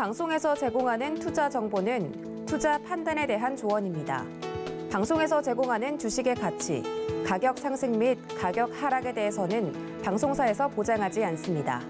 방송에서 제공하는 투자 정보는 투자 판단에 대한 조언입니다. 방송에서 제공하는 주식의 가치, 가격 상승 및 가격 하락에 대해서는 방송사에서 보장하지 않습니다.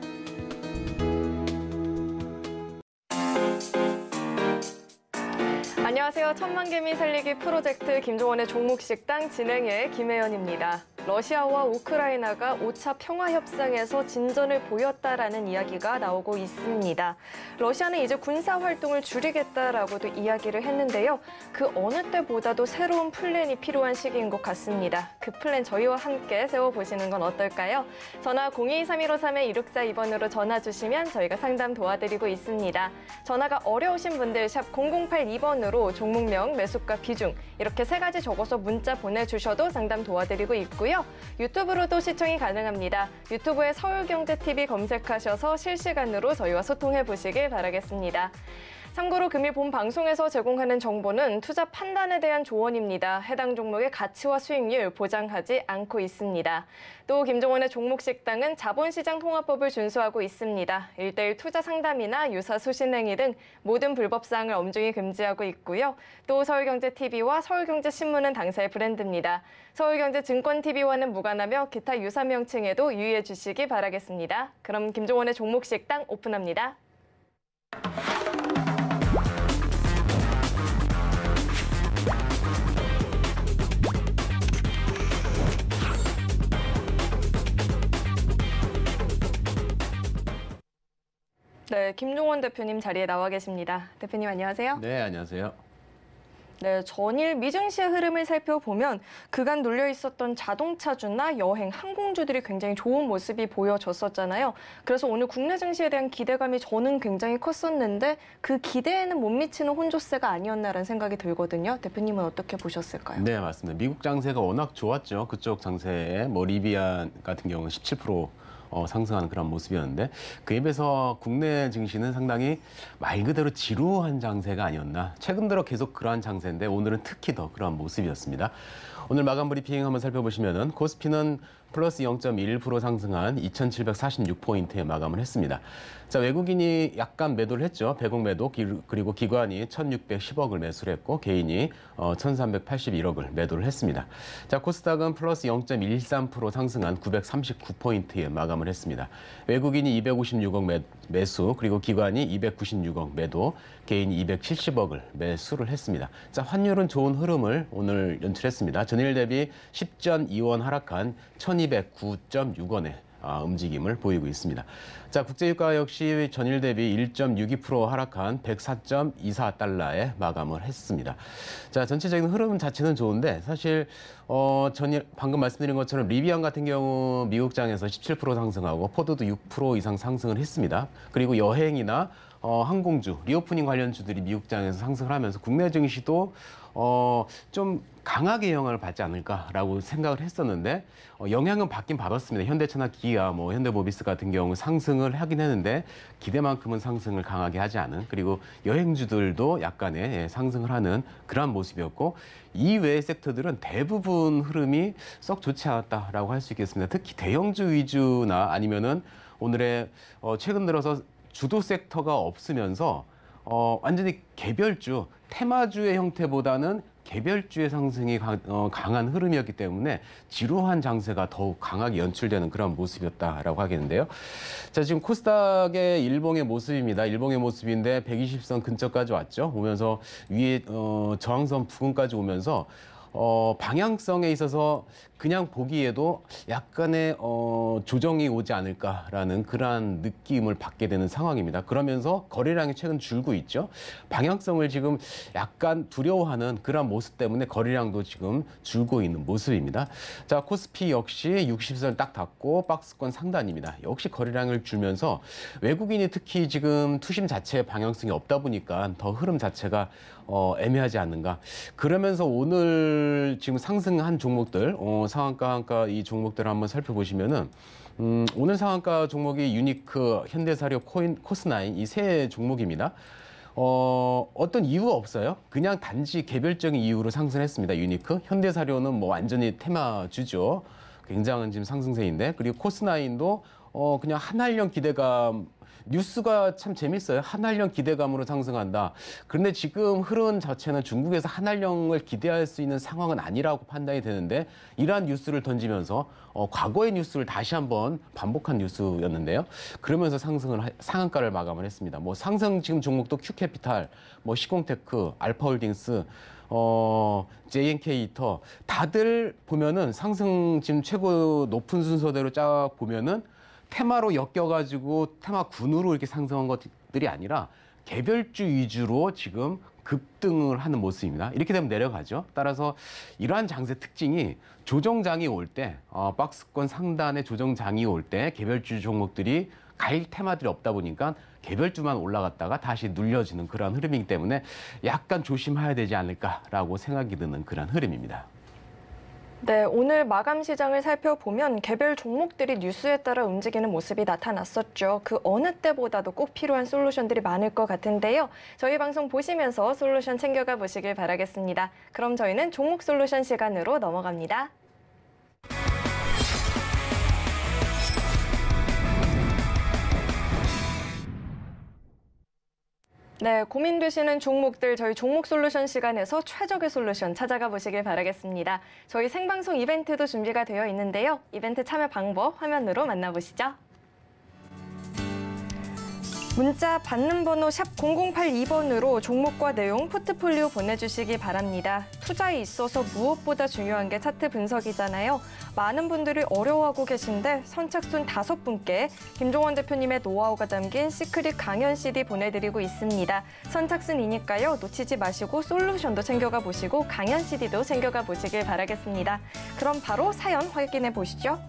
안녕하세요. 천만 개미 살리기 프로젝트 김종원의 종목식당 진행의 김혜연입니다. 러시아와 우크라이나가 5차 평화협상에서 진전을 보였다라는 이야기가 나오고 있습니다. 러시아는 이제 군사활동을 줄이겠다라고도 이야기를 했는데요. 그 어느 때보다도 새로운 플랜이 필요한 시기인 것 같습니다. 그 플랜 저희와 함께 세워보시는 건 어떨까요? 전화 0 2 3 1 5 3 1 6 4 2번으로 전화 주시면 저희가 상담 도와드리고 있습니다. 전화가 어려우신 분들 샵 0082번으로 종목명, 매수가, 비중 이렇게 세 가지 적어서 문자 보내주셔도 상담 도와드리고 있고요. 있고요. 유튜브로도 시청이 가능합니다. 유튜브에 서울경제TV 검색하셔서 실시간으로 저희와 소통해 보시길 바라겠습니다. 참고로 금일 본 방송에서 제공하는 정보는 투자 판단에 대한 조언입니다. 해당 종목의 가치와 수익률 보장하지 않고 있습니다. 또 김종원의 종목식당은 자본시장 통화법을 준수하고 있습니다. 일대일 투자 상담이나 유사 수신행위 등 모든 불법사항을 엄중히 금지하고 있고요. 또 서울경제TV와 서울경제신문은 당사의 브랜드입니다. 서울경제증권TV와는 무관하며 기타 유사 명칭에도 유의해 주시기 바라겠습니다. 그럼 김종원의 종목식당 오픈합니다. 네, 김종원 대표님 자리에 나와 계십니다. 대표님 안녕하세요. 네, 안녕하세요. 네, 전일 미증시의 흐름을 살펴보면 그간 눌려 있었던 자동차주나 여행, 항공주들이 굉장히 좋은 모습이 보여졌었잖아요. 그래서 오늘 국내 증시에 대한 기대감이 저는 굉장히 컸었는데 그 기대에는 못 미치는 혼조세가 아니었나라는 생각이 들거든요. 대표님은 어떻게 보셨을까요? 네, 맞습니다. 미국 장세가 워낙 좋았죠. 그쪽 장세에 뭐 리비안 같은 경우는 17% 어, 상승하는 그런 모습이었는데 그에 비해서 국내 증시는 상당히 말 그대로 지루한 장세가 아니었나. 최근 들어 계속 그러한 장세인데 오늘은 특히 더 그러한 모습이었습니다. 오늘 마감 브리핑 한번 살펴보시면은 코스피는 플러스 0.1% 상승한 2,746포인트에 마감을 했습니다. 자, 외국인이 약간 매도를 했죠. 100억 매도 그리고 기관이 1,610억을 매수를 했고 개인이 어, 1,381억을 매도를 했습니다. 자, 코스닥은 플러스 0.13% 상승한 939포인트에 마감을 했습니다. 외국인이 256억 매, 매수 그리고 기관이 296억 매도, 개인이 270억을 매수를 했습니다. 자, 환율은 좋은 흐름을 오늘 연출했습니다. 전일 대비 1 0 2원 하락한 1,209.6원에 아, 움직임을 보이고 있습니다. 자, 국제유가 역시 전일 대비 1.62% 하락한 104.24달러에 마감을 했습니다. 자, 전체적인 흐름 자체는 좋은데 사실 어, 전일 방금 말씀드린 것처럼 리비안 같은 경우 미국장에서 17% 상승하고 포도도 6% 이상 상승을 했습니다. 그리고 여행이나 어, 항공주, 리오프닝 관련 주들이 미국장에서 상승을 하면서 국내 증시도 어, 좀 강하게 영향을 받지 않을까라고 생각을 했었는데 어, 영향은 받긴 받았습니다. 현대차나 기아, 뭐 현대모비스 같은 경우 상승을 하긴 했는데 기대만큼은 상승을 강하게 하지 않은 그리고 여행주들도 약간의 예, 상승을 하는 그러한 모습이었고 이외의 섹터들은 대부분 흐름이 썩 좋지 않았다라고 할 수 있겠습니다. 특히 대형주 위주나 아니면은 오늘의 어, 최근 들어서 주도 섹터가 없으면서 어, 완전히 개별주, 테마주의 형태보다는 개별주의 상승이 강, 어, 강한 흐름이었기 때문에 지루한 장세가 더욱 강하게 연출되는 그런 모습이었다라고 하겠는데요. 자, 지금 코스닥의 일봉의 모습입니다. 일봉의 모습인데 120선 근처까지 왔죠. 오면서 위에 어, 저항선 부근까지 오면서 어, 방향성에 있어서 그냥 보기에도 약간의 어, 조정이 오지 않을까라는 그러한 느낌을 받게 되는 상황입니다. 그러면서 거래량이 최근 줄고 있죠. 방향성을 지금 약간 두려워하는 그런 모습 때문에 거래량도 지금 줄고 있는 모습입니다. 자, 코스피 역시 60선 을딱닫고 박스권 상단입니다. 역시 거래량을 줄면서 외국인이 특히 지금 투심 자체에 방향성이 없다 보니까 더 흐름 자체가 어, 애매하지 않는가. 그러면서 오늘 지금 상승한 종목들 어, 상한가 한가 이 종목들을 한번 살펴보시면은 음, 오늘 상한가 종목이 유니크, 현대사료, 코인, 코스나인 이 세 종목입니다. 어, 어떤 이유 없어요. 그냥 단지 개별적인 이유로 상승했습니다. 유니크. 현대사료는 뭐 완전히 테마주죠. 굉장한 지금 상승세인데 그리고 코스나인도 어, 그냥 한할령 기대감 뉴스가 참 재밌어요. 한할령 기대감으로 상승한다. 그런데 지금 흐름 자체는 중국에서 한할령을 기대할 수 있는 상황은 아니라고 판단이 되는데 이러한 뉴스를 던지면서 어, 과거의 뉴스를 다시 한번 반복한 뉴스였는데요. 그러면서 상승을 하, 상한가를 마감을 했습니다. 뭐 상승 지금 종목도 큐캐피탈, 뭐 시공테크, 알파홀딩스 어, JNK 이터 다들 보면은 상승 지금 최고 높은 순서대로 쫙 보면은 테마로 엮여가지고 테마 군으로 이렇게 상승한 것들이 아니라 개별주 위주로 지금 급등을 하는 모습입니다. 이렇게 되면 내려가죠. 따라서 이러한 장세 특징이 조정장이 올 때, 어, 박스권 상단에 조정장이 올 때 개별주 종목들이 갈 테마들이 없다 보니까 개별주만 올라갔다가 다시 눌려지는 그런 흐름이기 때문에 약간 조심해야 되지 않을까라고 생각이 드는 그런 흐름입니다. 네, 오늘 마감 시장을 살펴보면 개별 종목들이 뉴스에 따라 움직이는 모습이 나타났었죠. 그 어느 때보다도 꼭 필요한 솔루션들이 많을 것 같은데요. 저희 방송 보시면서 솔루션 챙겨가 보시길 바라겠습니다. 그럼 저희는 종목 솔루션 시간으로 넘어갑니다. 네, 고민되시는 종목들 저희 종목 솔루션 시간에서 최적의 솔루션 찾아가 보시길 바라겠습니다. 저희 생방송 이벤트도 준비가 되어 있는데요. 이벤트 참여 방법 화면으로 만나보시죠. 문자 받는 번호 0082번으로 종목과 내용, 포트폴리오 보내주시기 바랍니다. 투자에 있어서 무엇보다 중요한 게 차트 분석이잖아요. 많은 분들이 어려워하고 계신데 선착순 다섯 분께 김종원 대표님의 노하우가 담긴 시크릿 강연 CD 보내드리고 있습니다. 선착순이니까요. 놓치지 마시고 솔루션도 챙겨가 보시고 강연 CD도 챙겨가 보시길 바라겠습니다. 그럼 바로 사연 확인해 보시죠.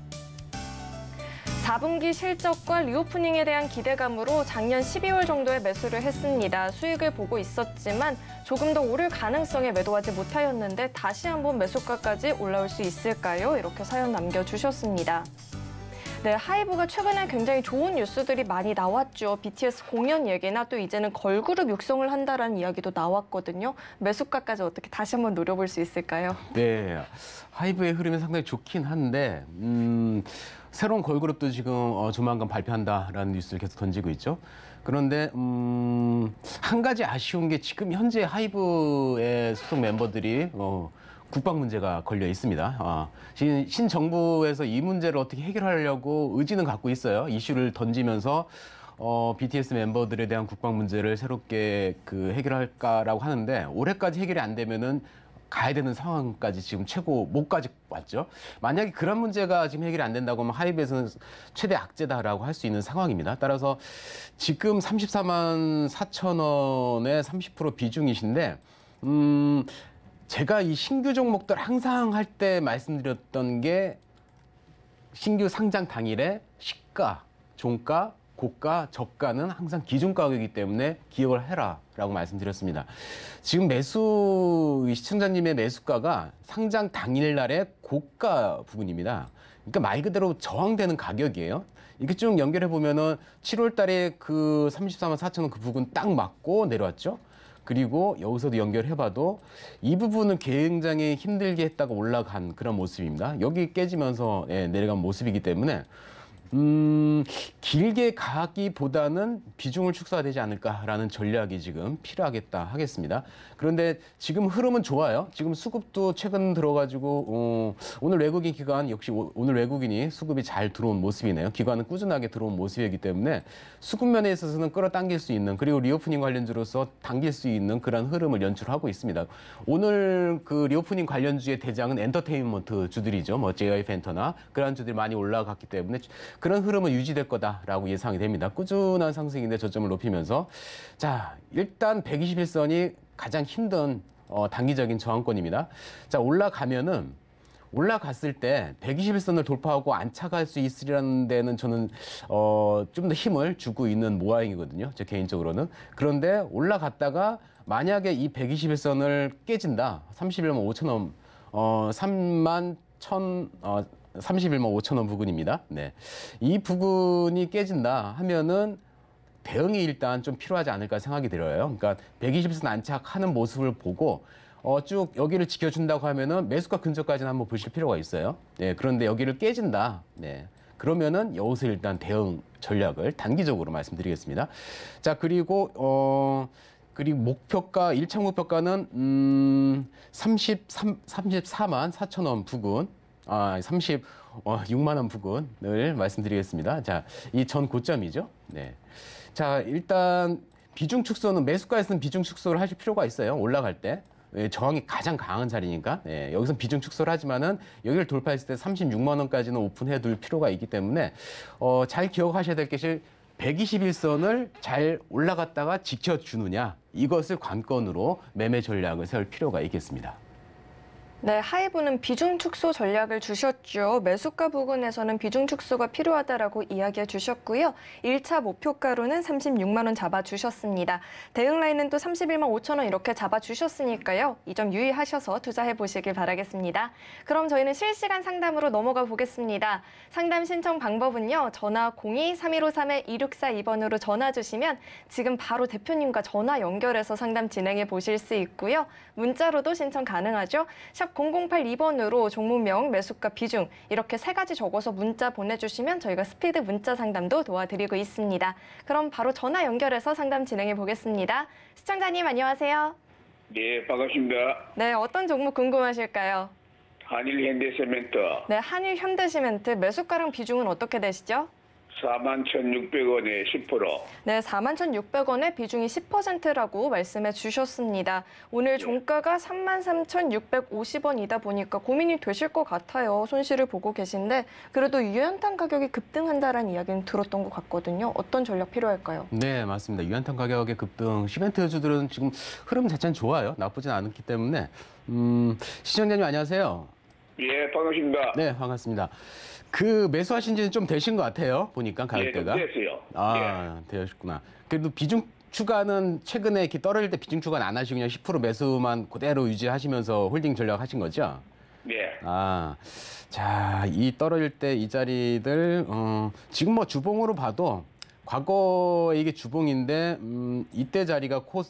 4분기 실적과 리오프닝에 대한 기대감으로 작년 12월 정도에 매수를 했습니다. 수익을 보고 있었지만 조금 더 오를 가능성에 매도하지 못하였는데 다시 한번 매수가까지 올라올 수 있을까요? 이렇게 사연 남겨주셨습니다. 네, 하이브가 최근에 굉장히 좋은 뉴스들이 많이 나왔죠. BTS 공연 얘기나 또 이제는 걸그룹 육성을 한다라는 이야기도 나왔거든요. 매수가까지 어떻게 다시 한번 노려볼 수 있을까요? 네, 하이브의 흐름이 상당히 좋긴 한데 음... 새로운 걸그룹도 지금 어, 조만간 발표한다라는 뉴스를 계속 던지고 있죠. 그런데 음, 한 가지 아쉬운 게 지금 현재 하이브의 소속 멤버들이 어, 국방 문제가 걸려 있습니다. 아, 신, 신 정부에서 이 문제를 어떻게 해결하려고 의지는 갖고 있어요. 이슈를 던지면서 어, BTS 멤버들에 대한 국방 문제를 새롭게 그 해결할까라고 하는데 올해까지 해결이 안 되면은 가야 되는 상황까지 지금 최고 목까지 왔죠. 만약에 그런 문제가 지금 해결이 안 된다고 하면 하이브에서는 최대 악재다라고 할 수 있는 상황입니다. 따라서 지금 34만 4천 원에 30% 비중이신데 음 제가 이 신규 종목들 항상 할 때 말씀드렸던 게 신규 상장 당일에 시가, 종가, 고가, 저가는 항상 기준 가격이기 때문에 기억을 해라라고 말씀드렸습니다. 지금 매수 시청자님의 매수가가 상장 당일 날의 고가 부분입니다. 그러니까 말 그대로 저항되는 가격이에요. 이렇게 쭉 연결해 보면은 7월 달에 그 34만 4천 원 그 부분 딱 맞고 내려왔죠. 그리고 여기서도 연결해봐도 이 부분은 굉장히 힘들게 했다가 올라간 그런 모습입니다. 여기 깨지면서 예, 내려간 모습이기 때문에 음, 길게 가기보다는 비중을 축소되지 않을까라는 전략이 지금 필요하겠다 하겠습니다. 그런데 지금 흐름은 좋아요. 지금 수급도 최근 들어가지고 어, 오늘 외국인 기관 역시 오, 오늘 외국인이 수급이 잘 들어온 모습이네요. 기관은 꾸준하게 들어온 모습이기 때문에 수급 면에 있어서는 끌어당길 수 있는 그리고 리오프닝 관련주로서 당길 수 있는 그런 흐름을 연출하고 있습니다. 오늘 그 리오프닝 관련주의 대장은 엔터테인먼트 주들이죠. 뭐 JI 펜터나 그런 주들이 많이 올라갔기 때문에 그런 흐름은 유지될 거다라고 예상이 됩니다. 꾸준한 상승인데 저점을 높이면서 자 일단 121선이 가장 힘든 어, 단기적인 저항권입니다. 자 올라가면은 올라갔을 때 121선을 돌파하고 안착할 수 있으리라는 데는 저는 어, 좀 더 힘을 주고 있는 모양이거든요. 제 개인적으로는. 그런데 올라갔다가 만약에 이 121선을 깨진다. 31만 5천 원, 어, 3만 1천, 어, 31만 5천 원 부근입니다. 네. 이 부근이 깨진다 하면은 대응이 일단 좀 필요하지 않을까 생각이 들어요. 그러니까 120선 안착하는 모습을 보고 어, 쭉 여기를 지켜준다고 하면은 매수가 근접까지는 한번 보실 필요가 있어요. 네, 그런데 여기를 깨진다. 네. 그러면은 여기서 일단 대응 전략을 단기적으로 말씀드리겠습니다. 자, 그리고 어 그리고 목표가 일차 목표가는 음 33, 34만 4천 원 부근 아, 36만 어, 원 부근을 말씀드리겠습니다. 자, 이 전 고점이죠. 네. 자, 일단 비중 축소는 매수가에서는 비중 축소를 하실 필요가 있어요. 올라갈 때. 예, 저항이 가장 강한 자리니까 예, 네, 여기서 비중 축소를 하지만은 여기를 돌파했을 때 36만 원까지는 오픈해 둘 필요가 있기 때문에 어, 잘 기억하셔야 될 것이 121선을 잘 올라갔다가 지켜주느냐 이것을 관건으로 매매 전략을 세울 필요가 있겠습니다. 네, 하이브는 비중 축소 전략을 주셨죠. 매수가 부근에서는 비중 축소가 필요하다라고 이야기해 주셨고요. 1차 목표가로는 36만 원 잡아 주셨습니다. 대응 라인은 또 31만 5천 원 이렇게 잡아 주셨으니까요. 이 점 유의하셔서 투자해 보시길 바라겠습니다. 그럼 저희는 실시간 상담으로 넘어가 보겠습니다. 상담 신청 방법은요. 전화 02-3153-2642번으로 전화 주시면 지금 바로 대표님과 전화 연결해서 상담 진행해 보실 수 있고요. 문자로도 신청 가능하죠. 샵샵 0082번으로 종목명, 매수가 비중 이렇게 세 가지 적어서 문자 보내주시면 저희가 스피드 문자 상담도 도와드리고 있습니다. 그럼 바로 전화 연결해서 상담 진행해 보겠습니다. 시청자님 안녕하세요. 네, 반갑습니다. 네, 어떤 종목 궁금하실까요? 한일현대시멘트. 네, 한일현대시멘트 매수가랑 비중은 어떻게 되시죠? 41,600원에 10%. 네, 41,600원의 비중이 10%라고 말씀해 주셨습니다. 오늘 예. 종가가 33,650원이다 보니까 고민이 되실 것 같아요. 손실을 보고 계신데 그래도 유연탄 가격이 급등한다라는 이야기는 들었던 것 같거든요. 어떤 전략 필요할까요? 네, 맞습니다. 유연탄 가격의 급등, 시멘트 주들은 지금 흐름 자체는 좋아요. 나쁘진 않기 때문에 음, 시청자님 안녕하세요. 예, 반갑습니다. 네, 반갑습니다. 그 매수하신 지는 좀 되신 것 같아요. 보니까 가격대가. 예, 됐어요. 아, 예. 되셨구나. 그래도 비중 추가는 최근에 이렇게 떨어질 때 비중 추가는 안 하시고 그냥 10% 매수만 그대로 유지하시면서 홀딩 전략 하신 거죠? 네. 아, 자, 이 떨어질 때 이 자리들, 어, 지금 뭐 주봉으로 봐도 과거 이게 주봉인데, 음, 이때 자리가 코,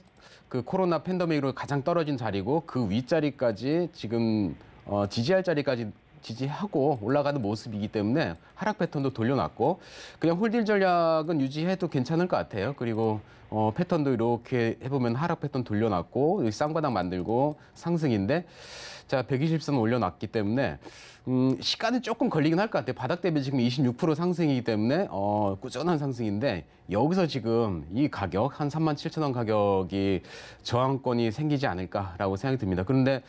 그 코로나 팬데믹으로 가장 떨어진 자리고 그 윗자리까지 지금 어, 지지할 자리까지 지지하고 올라가는 모습이기 때문에 하락 패턴도 돌려놨고 그냥 홀딜 전략은 유지해도 괜찮을 것 같아요. 그리고 어, 패턴도 이렇게 해보면 하락 패턴 돌려놨고 여기 쌍바닥 만들고 상승인데 자 120선 올려놨기 때문에 음, 시간은 조금 걸리긴 할 것 같아요. 바닥 대비 지금 26% 상승이기 때문에 어, 꾸준한 상승인데 여기서 지금 이 가격 한 3만 7천 원 가격이 저항권이 생기지 않을까라고 생각이 듭니다. 그런데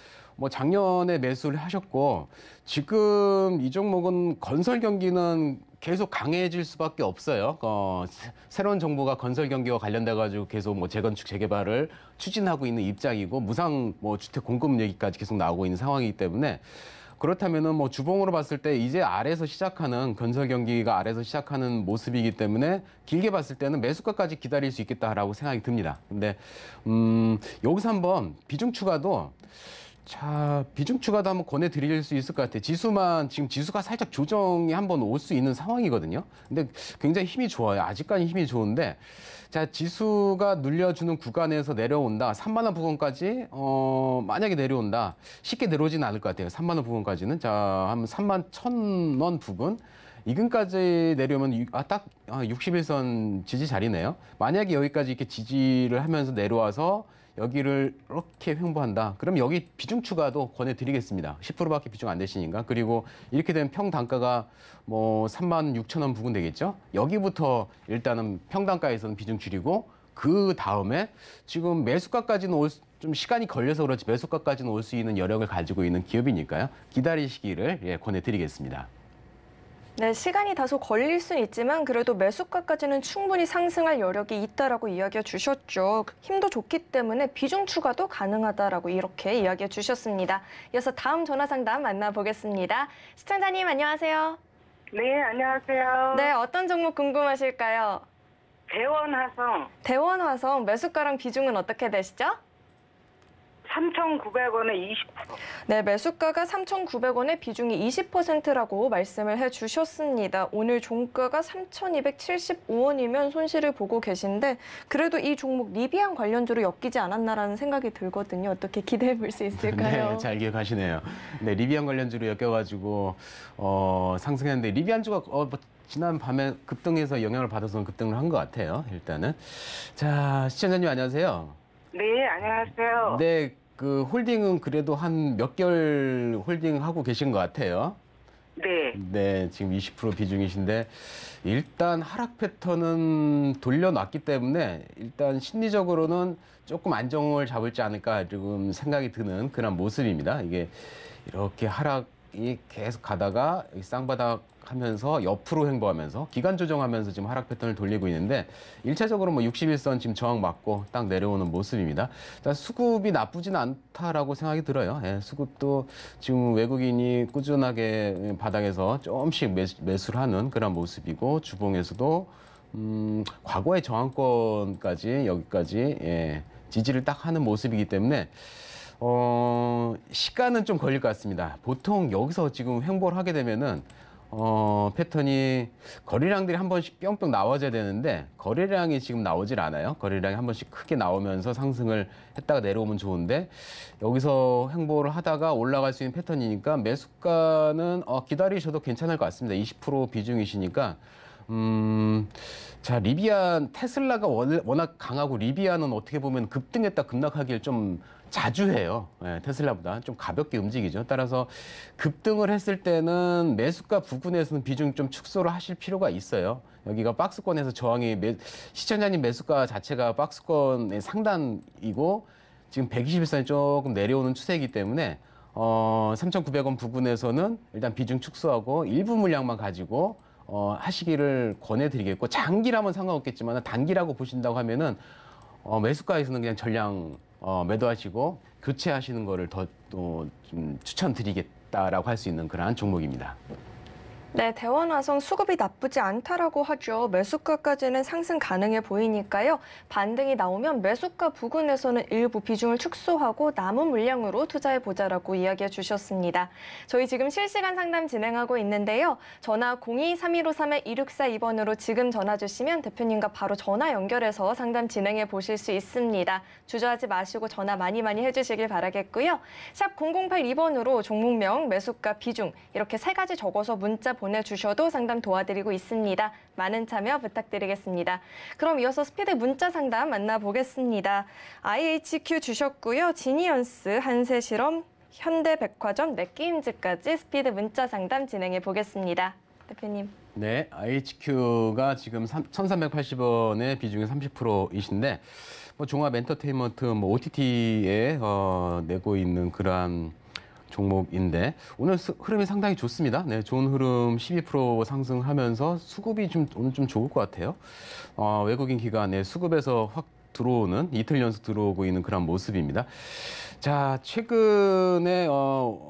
뭐 작년에 매수를 하셨고 지금 이 종목은 건설 경기는 계속 강해질 수밖에 없어요. 어, 새로운 정부가 건설 경기와 관련돼 가지고 계속 뭐 재건축 재개발을 추진하고 있는 입장이고 무상 뭐 주택 공급 얘기까지 계속 나오고 있는 상황이기 때문에 그렇다면은 뭐 주봉으로 봤을 때 이제 아래서 시작하는 건설 경기가 아래서 시작하는 모습이기 때문에 길게 봤을 때는 매수가까지 기다릴 수 있겠다라고 생각이 듭니다. 근데 음, 여기서 한번 비중 추가도 자, 비중 추가도 한번 권해드릴 수 있을 것 같아요. 지수만, 지금 지수가 살짝 조정이 한번 올 수 있는 상황이거든요. 근데 굉장히 힘이 좋아요. 아직까지 힘이 좋은데, 자, 지수가 눌려주는 구간에서 내려온다. 3만원 부근까지, 어, 만약에 내려온다. 쉽게 내려오진 않을 것 같아요. 3만원 부근까지는. 자, 한 3만 1천원 부근. 이근까지 내려오면 아, 딱 60일선 아, 지지 자리네요. 만약에 여기까지 이렇게 지지를 하면서 내려와서 여기를 이렇게 횡보한다. 그럼 여기 비중 추가도 권해드리겠습니다. 10%밖에 비중 안 되시니까. 그리고 이렇게 되면 평단가가 뭐 3만 6천 원 부근 되겠죠? 여기부터 일단은 평단가에서는 비중 줄이고 그 다음에 지금 매수가까지는 올좀 시간이 걸려서 그렇지 매수가까지는 올 수 있는 여력을 가지고 있는 기업이니까요. 기다리시기를 예, 권해드리겠습니다. 네, 시간이 다소 걸릴 수는 있지만 그래도 매수가까지는 충분히 상승할 여력이 있다라고 이야기해 주셨죠. 힘도 좋기 때문에 비중 추가도 가능하다라고 이렇게 이야기해 주셨습니다. 이어서 다음 전화 상담 만나보겠습니다. 시청자님 안녕하세요. 네, 안녕하세요. 네, 어떤 종목 궁금하실까요? 대원화성. 대원화성 매수가랑 비중은 어떻게 되시죠? 3,900원에 20%. 네, 매수가가 3 9 0 0원에 비중이 20%라고 말씀을 해주셨습니다. 오늘 종가가 3,275원이면 손실을 보고 계신데 그래도 이 종목 리비안 관련주로 엮이지 않았나라는 생각이 들거든요. 어떻게 기대해 볼 수 있을까요? 네, 잘 기억하시네요. 네, 리비안 관련주로 엮여가지고 어, 상승했는데 리비안주가 어, 뭐, 지난 밤에 급등해서 영향을 받아서 급등을 한 것 같아요. 일단은 자 시청자님 안녕하세요. 네, 안녕하세요. 네, 그 홀딩은 그래도 한 몇 개월 홀딩 하고 계신 것 같아요. 네. 네, 지금 20% 비중이신데 일단 하락 패턴은 돌려놨기 때문에 일단 심리적으로는 조금 안정을 잡을지 않을까 지금 생각이 드는 그런 모습입니다. 이게 이렇게 하락 이 계속 가다가 쌍바닥 하면서 옆으로 횡보하면서 기간 조정하면서 지금 하락 패턴을 돌리고 있는데 일차적으로 뭐 61선 지금 저항 맞고 딱 내려오는 모습입니다. 자, 수급이 나쁘진 않다라고 생각이 들어요. 예, 수급도 지금 외국인이 꾸준하게 바닥에서 조금씩 매수, 를 하는 그런 모습이고 주봉에서도 음, 과거의 저항권까지 여기까지 예, 지지를 딱 하는 모습이기 때문에 어, 시간은 좀 걸릴 것 같습니다. 보통 여기서 지금 횡보를 하게 되면은 어, 패턴이 거래량들이 한 번씩 뿅뿅 나와줘야 되는데 거래량이 지금 나오질 않아요. 거래량이 한 번씩 크게 나오면서 상승을 했다가 내려오면 좋은데 여기서 횡보를 하다가 올라갈 수 있는 패턴이니까 매수가는 어, 기다리셔도 괜찮을 것 같습니다. 20% 비중이시니까 음, 자 리비안 테슬라가 워낙 강하고 리비안은 어떻게 보면 급등했다 급락하기를좀 자주 해요. 네, 테슬라보다 좀 가볍게 움직이죠. 따라서 급등을 했을 때는 매수가 부근에서는 비중 좀 축소를 하실 필요가 있어요. 여기가 박스권에서 저항이 매, 시청자님 매수가 자체가 박스권의 상단이고 지금 121선이 조금 내려오는 추세이기 때문에 어, 3,900원 부근에서는 일단 비중 축소하고 일부 물량만 가지고 어, 하시기를 권해드리겠고 장기라면 상관없겠지만 단기라고 보신다고 하면은 어, 매수가에서는 그냥 전량 어, 매도하시고 교체하시는 거를 더또 추천드리겠다라고 할 수 있는 그러한 종목입니다. 네, 대원화성 수급이 나쁘지 않다라고 하죠. 매수가까지는 상승 가능해 보이니까요. 반등이 나오면 매수가 부근에서는 일부 비중을 축소하고 남은 물량으로 투자해보자라고 이야기해 주셨습니다. 저희 지금 실시간 상담 진행하고 있는데요. 전화 02-3153-2642번으로 지금 전화 주시면 대표님과 바로 전화 연결해서 상담 진행해 보실 수 있습니다. 주저하지 마시고 전화 많이 많이 해주시길 바라겠고요. 샵 0082번으로 종목명, 매수가, 비중 이렇게 세 가지 적어서 문자 보내주셔도 상담 도와드리고 있습니다. 많은 참여 부탁드리겠습니다. 그럼 이어서 스피드 문자 상담 만나보겠습니다. IHQ 주셨고요. 지니언스 한세실험 현대백화점 넷게임즈까지 스피드 문자 상담 진행해 보겠습니다. 대표님. 네, IHQ가 지금 1,380원의 비중이 30%이신데 뭐 종합 엔터테인먼트, 뭐 OTT에 어, 내고 있는 그러한 종목인데 오늘 흐름이 상당히 좋습니다. 네, 좋은 흐름 12% 상승하면서 수급이 좀 오늘 좀 좋을 것 같아요. 어, 외국인 기관의 수급에서 확 들어오는 이틀 연속 들어오고 있는 그런 모습입니다. 자, 최근에 어,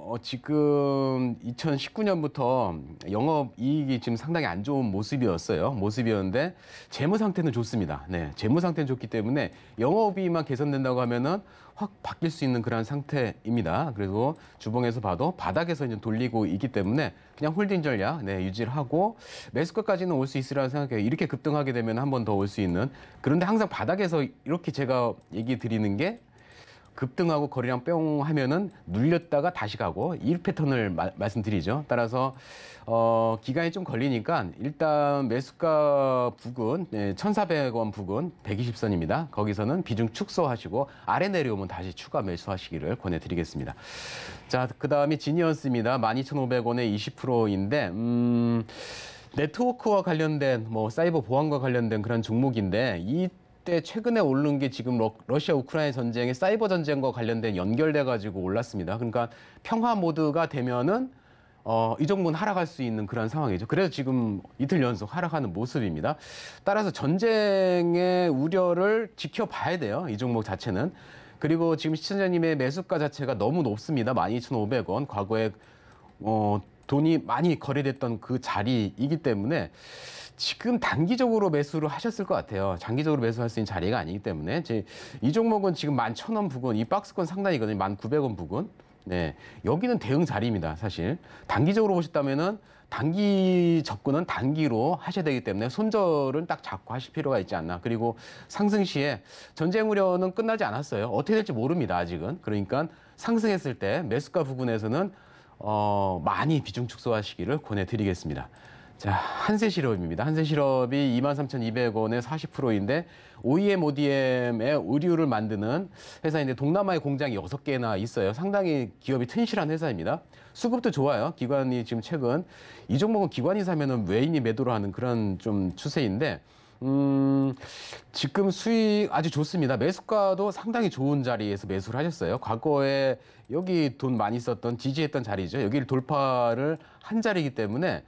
어 지금 2019년부터 영업 이익이 지금 상당히 안 좋은 모습이었어요. 모습이었는데 재무 상태는 좋습니다. 네, 재무 상태는 좋기 때문에 영업이익만 개선된다고 하면은 확 바뀔 수 있는 그런 상태입니다. 그래서 주봉에서 봐도 바닥에서 이제 돌리고 있기 때문에 그냥 홀딩 전략 네, 유지를 하고 매수가까지는 올 수 있으리라 생각해요. 이렇게 급등하게 되면 한 번 더 올 수 있는 그런데 항상 바닥에서 이렇게 제가 얘기 드리는 게 급등하고 거래량 뿅 하면은 눌렸다가 다시 가고 이 패턴을 마, 말씀드리죠. 따라서 어, 기간이 좀 걸리니까 일단 매수가 부근 예, 1,400원 부근 120선입니다. 거기서는 비중 축소하시고 아래 내려오면 다시 추가 매수하시기를 권해드리겠습니다. 자, 그다음에 지니어스입니다. 12,500원에 20%인데 음. 네트워크와 관련된 뭐 사이버 보안과 관련된 그런 종목인데 이 그때 최근에 오른 게 지금 러시아 우크라이나 전쟁의 사이버 전쟁과 관련된 연결돼 가지고 올랐습니다. 그러니까 평화 모드가 되면은 어, 이 정도는 하락할 수 있는 그런 상황이죠. 그래서 지금 이틀 연속 하락하는 모습입니다. 따라서 전쟁의 우려를 지켜봐야 돼요. 이 종목 자체는. 그리고 지금 시청자님의 매수가 자체가 너무 높습니다. 12,500원. 과거에 어, 돈이 많이 거래됐던 그 자리이기 때문에 지금 단기적으로 매수를 하셨을 것 같아요. 장기적으로 매수할 수 있는 자리가 아니기 때문에 이 종목은 지금 1 1 0 0 0원 부근, 이 박스권 상당이거든요1 9 0 0원 부근. 네, 여기는 대응 자리입니다. 사실 단기적으로 보셨다면은 단기 접근은 단기로 하셔야 되기 때문에 손절은 딱 잡고 하실 필요가 있지 않나. 그리고 상승 시에 전쟁 우려는 끝나지 않았어요. 어떻게 될지 모릅니다. 아직은 그러니까 상승했을 때 매수가 부근에서는 어, 많이 비중 축소하시기를 권해드리겠습니다. 자, 한세 시럽입니다. 한세 시럽이 23,200원에 40%인데 OEM, ODM의 의류를 만드는 회사인데 동남아에 공장이 6개나 있어요. 상당히 기업이 튼실한 회사입니다. 수급도 좋아요. 기관이 지금 최근 이 종목은 기관이 사면은 외인이 매도를 하는 그런 좀 추세인데 음, 지금 수익 아주 좋습니다. 매수가도 상당히 좋은 자리에서 매수를 하셨어요. 과거에 여기 돈 많이 썼던 지지했던 자리죠. 여기를 돌파를 한 자리이기 때문에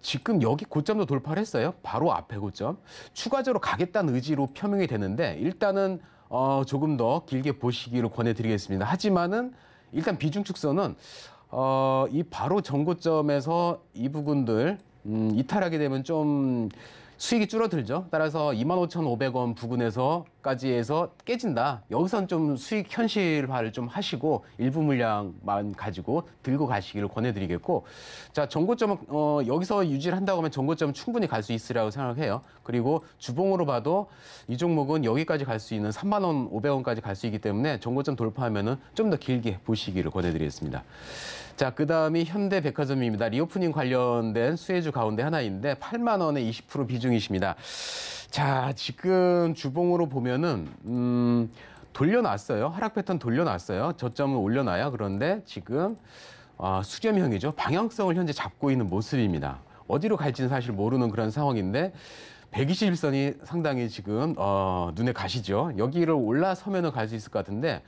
지금 여기 고점도 돌파를 했어요. 바로 앞에 고점. 추가적으로 가겠다는 의지로 표명이 되는데 일단은 어, 조금 더 길게 보시기를 권해드리겠습니다. 하지만은 일단 비중 축소는 어, 이 바로 전고점에서 이 부분들 음, 이탈하게 되면 좀 수익이 줄어들죠. 따라서 25,500원 부근에서 까지 해서 깨진다. 여기선 좀 수익 현실화를 좀 하시고 일부 물량만 가지고 들고 가시기를 권해드리겠고 자 정고점은 어, 여기서 유지를 한다고 하면 정고점 충분히 갈 수 있으라고 생각해요. 그리고 주봉으로 봐도 이 종목은 여기까지 갈 수 있는 3만 원, 500원까지 갈 수 있기 때문에 정고점 돌파하면은 좀 더 길게 보시기를 권해드리겠습니다. 자, 그 다음이 현대백화점입니다. 리오프닝 관련된 수혜주 가운데 하나인데 8만 원에 20% 비중이십니다. 자, 지금 주봉으로 보면은 음, 돌려놨어요. 하락 패턴 돌려놨어요. 저점을 올려놔야 그런데 지금 어, 수렴형이죠. 방향성을 현재 잡고 있는 모습입니다. 어디로 갈지는 사실 모르는 그런 상황인데 121선이 상당히 지금 어, 눈에 가시죠. 여기를 올라서면은 갈 수 있을 것 같은데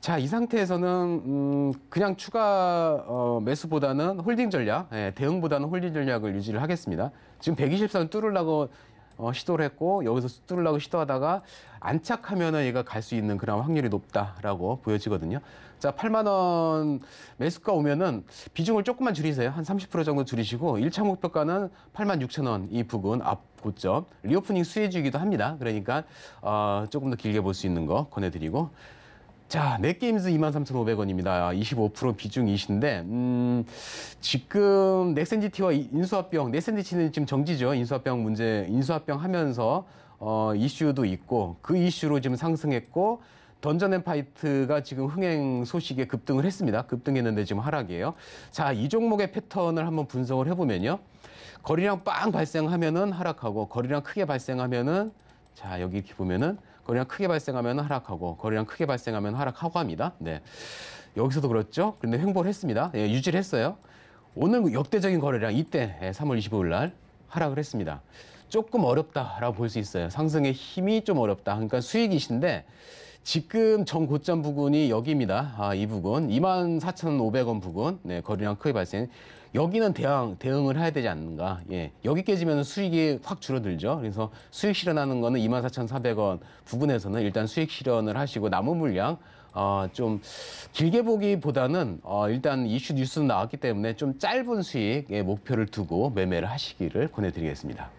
자, 이 상태에서는 음, 그냥 추가 어, 매수보다는 홀딩 전략, 예, 대응보다는 홀딩 전략을 유지를 하겠습니다. 지금 120선 뚫으려고 어, 시도를 했고 여기서 뚫으려고 시도하다가 안착하면 얘가 갈 수 있는 그런 확률이 높다라고 보여지거든요. 자, 8만 원 매수가 오면은 비중을 조금만 줄이세요. 한 30% 정도 줄이시고 1차 목표가는 8만 6천 원 이 부근 앞 고점 리오프닝 수혜주기도 합니다. 그러니까 어, 조금 더 길게 볼 수 있는 거 권해드리고 자, 넷게임즈 23,500원입니다. 25% 비중 이신데 음, 지금 넥센지티와 인수합병, 넥센지티는 지금 정지죠. 인수합병 문제, 인수합병 하면서 어, 이슈도 있고 그 이슈로 지금 상승했고 던전 앤 파이트가 지금 흥행 소식에 급등을 했습니다. 급등했는데 지금 하락이에요. 자, 이 종목의 패턴을 한번 분석을 해보면요. 거리량 빵 발생하면은 하락하고 거리량 크게 발생하면은 자, 여기 이렇게 보면은 거래량 크게 발생하면 하락하고 거래량 크게 발생하면 하락하고 합니다. 네. 여기서도 그렇죠. 근데 횡보를 했습니다. 예, 유지를 했어요. 오늘 그 역대적인 거래량 이때 3월 예, 25일 날 하락을 했습니다. 조금 어렵다라고 볼 수 있어요. 상승의 힘이 좀 어렵다. 그러니까 수익이신데 지금 전 고점 부근이 여기입니다. 아, 이 부근 24,500원 부근 네, 거래량 크게 발생. 여기는 대항, 대응을 해야 되지 않는가. 예. 여기 깨지면 수익이 확 줄어들죠. 그래서 수익 실현하는 거는 24,400원 부분에서는 일단 수익 실현을 하시고 남은 물량 어, 좀 길게 보기보다는 어, 일단 이슈 뉴스 나왔기 때문에 좀 짧은 수익의 목표를 두고 매매를 하시기를 권해드리겠습니다.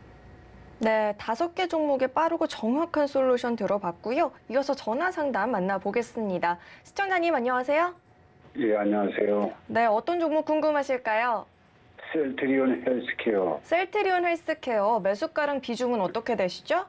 네, 다섯 개 종목의 빠르고 정확한 솔루션 들어봤고요. 이어서 전화 상담 만나보겠습니다. 시청자님 안녕하세요. 예, 안녕하세요. 네, 어떤 종목 궁금하실까요? 셀트리온 헬스케어 셀트리온 헬스케어 매수가랑 비중은 어떻게 되시죠?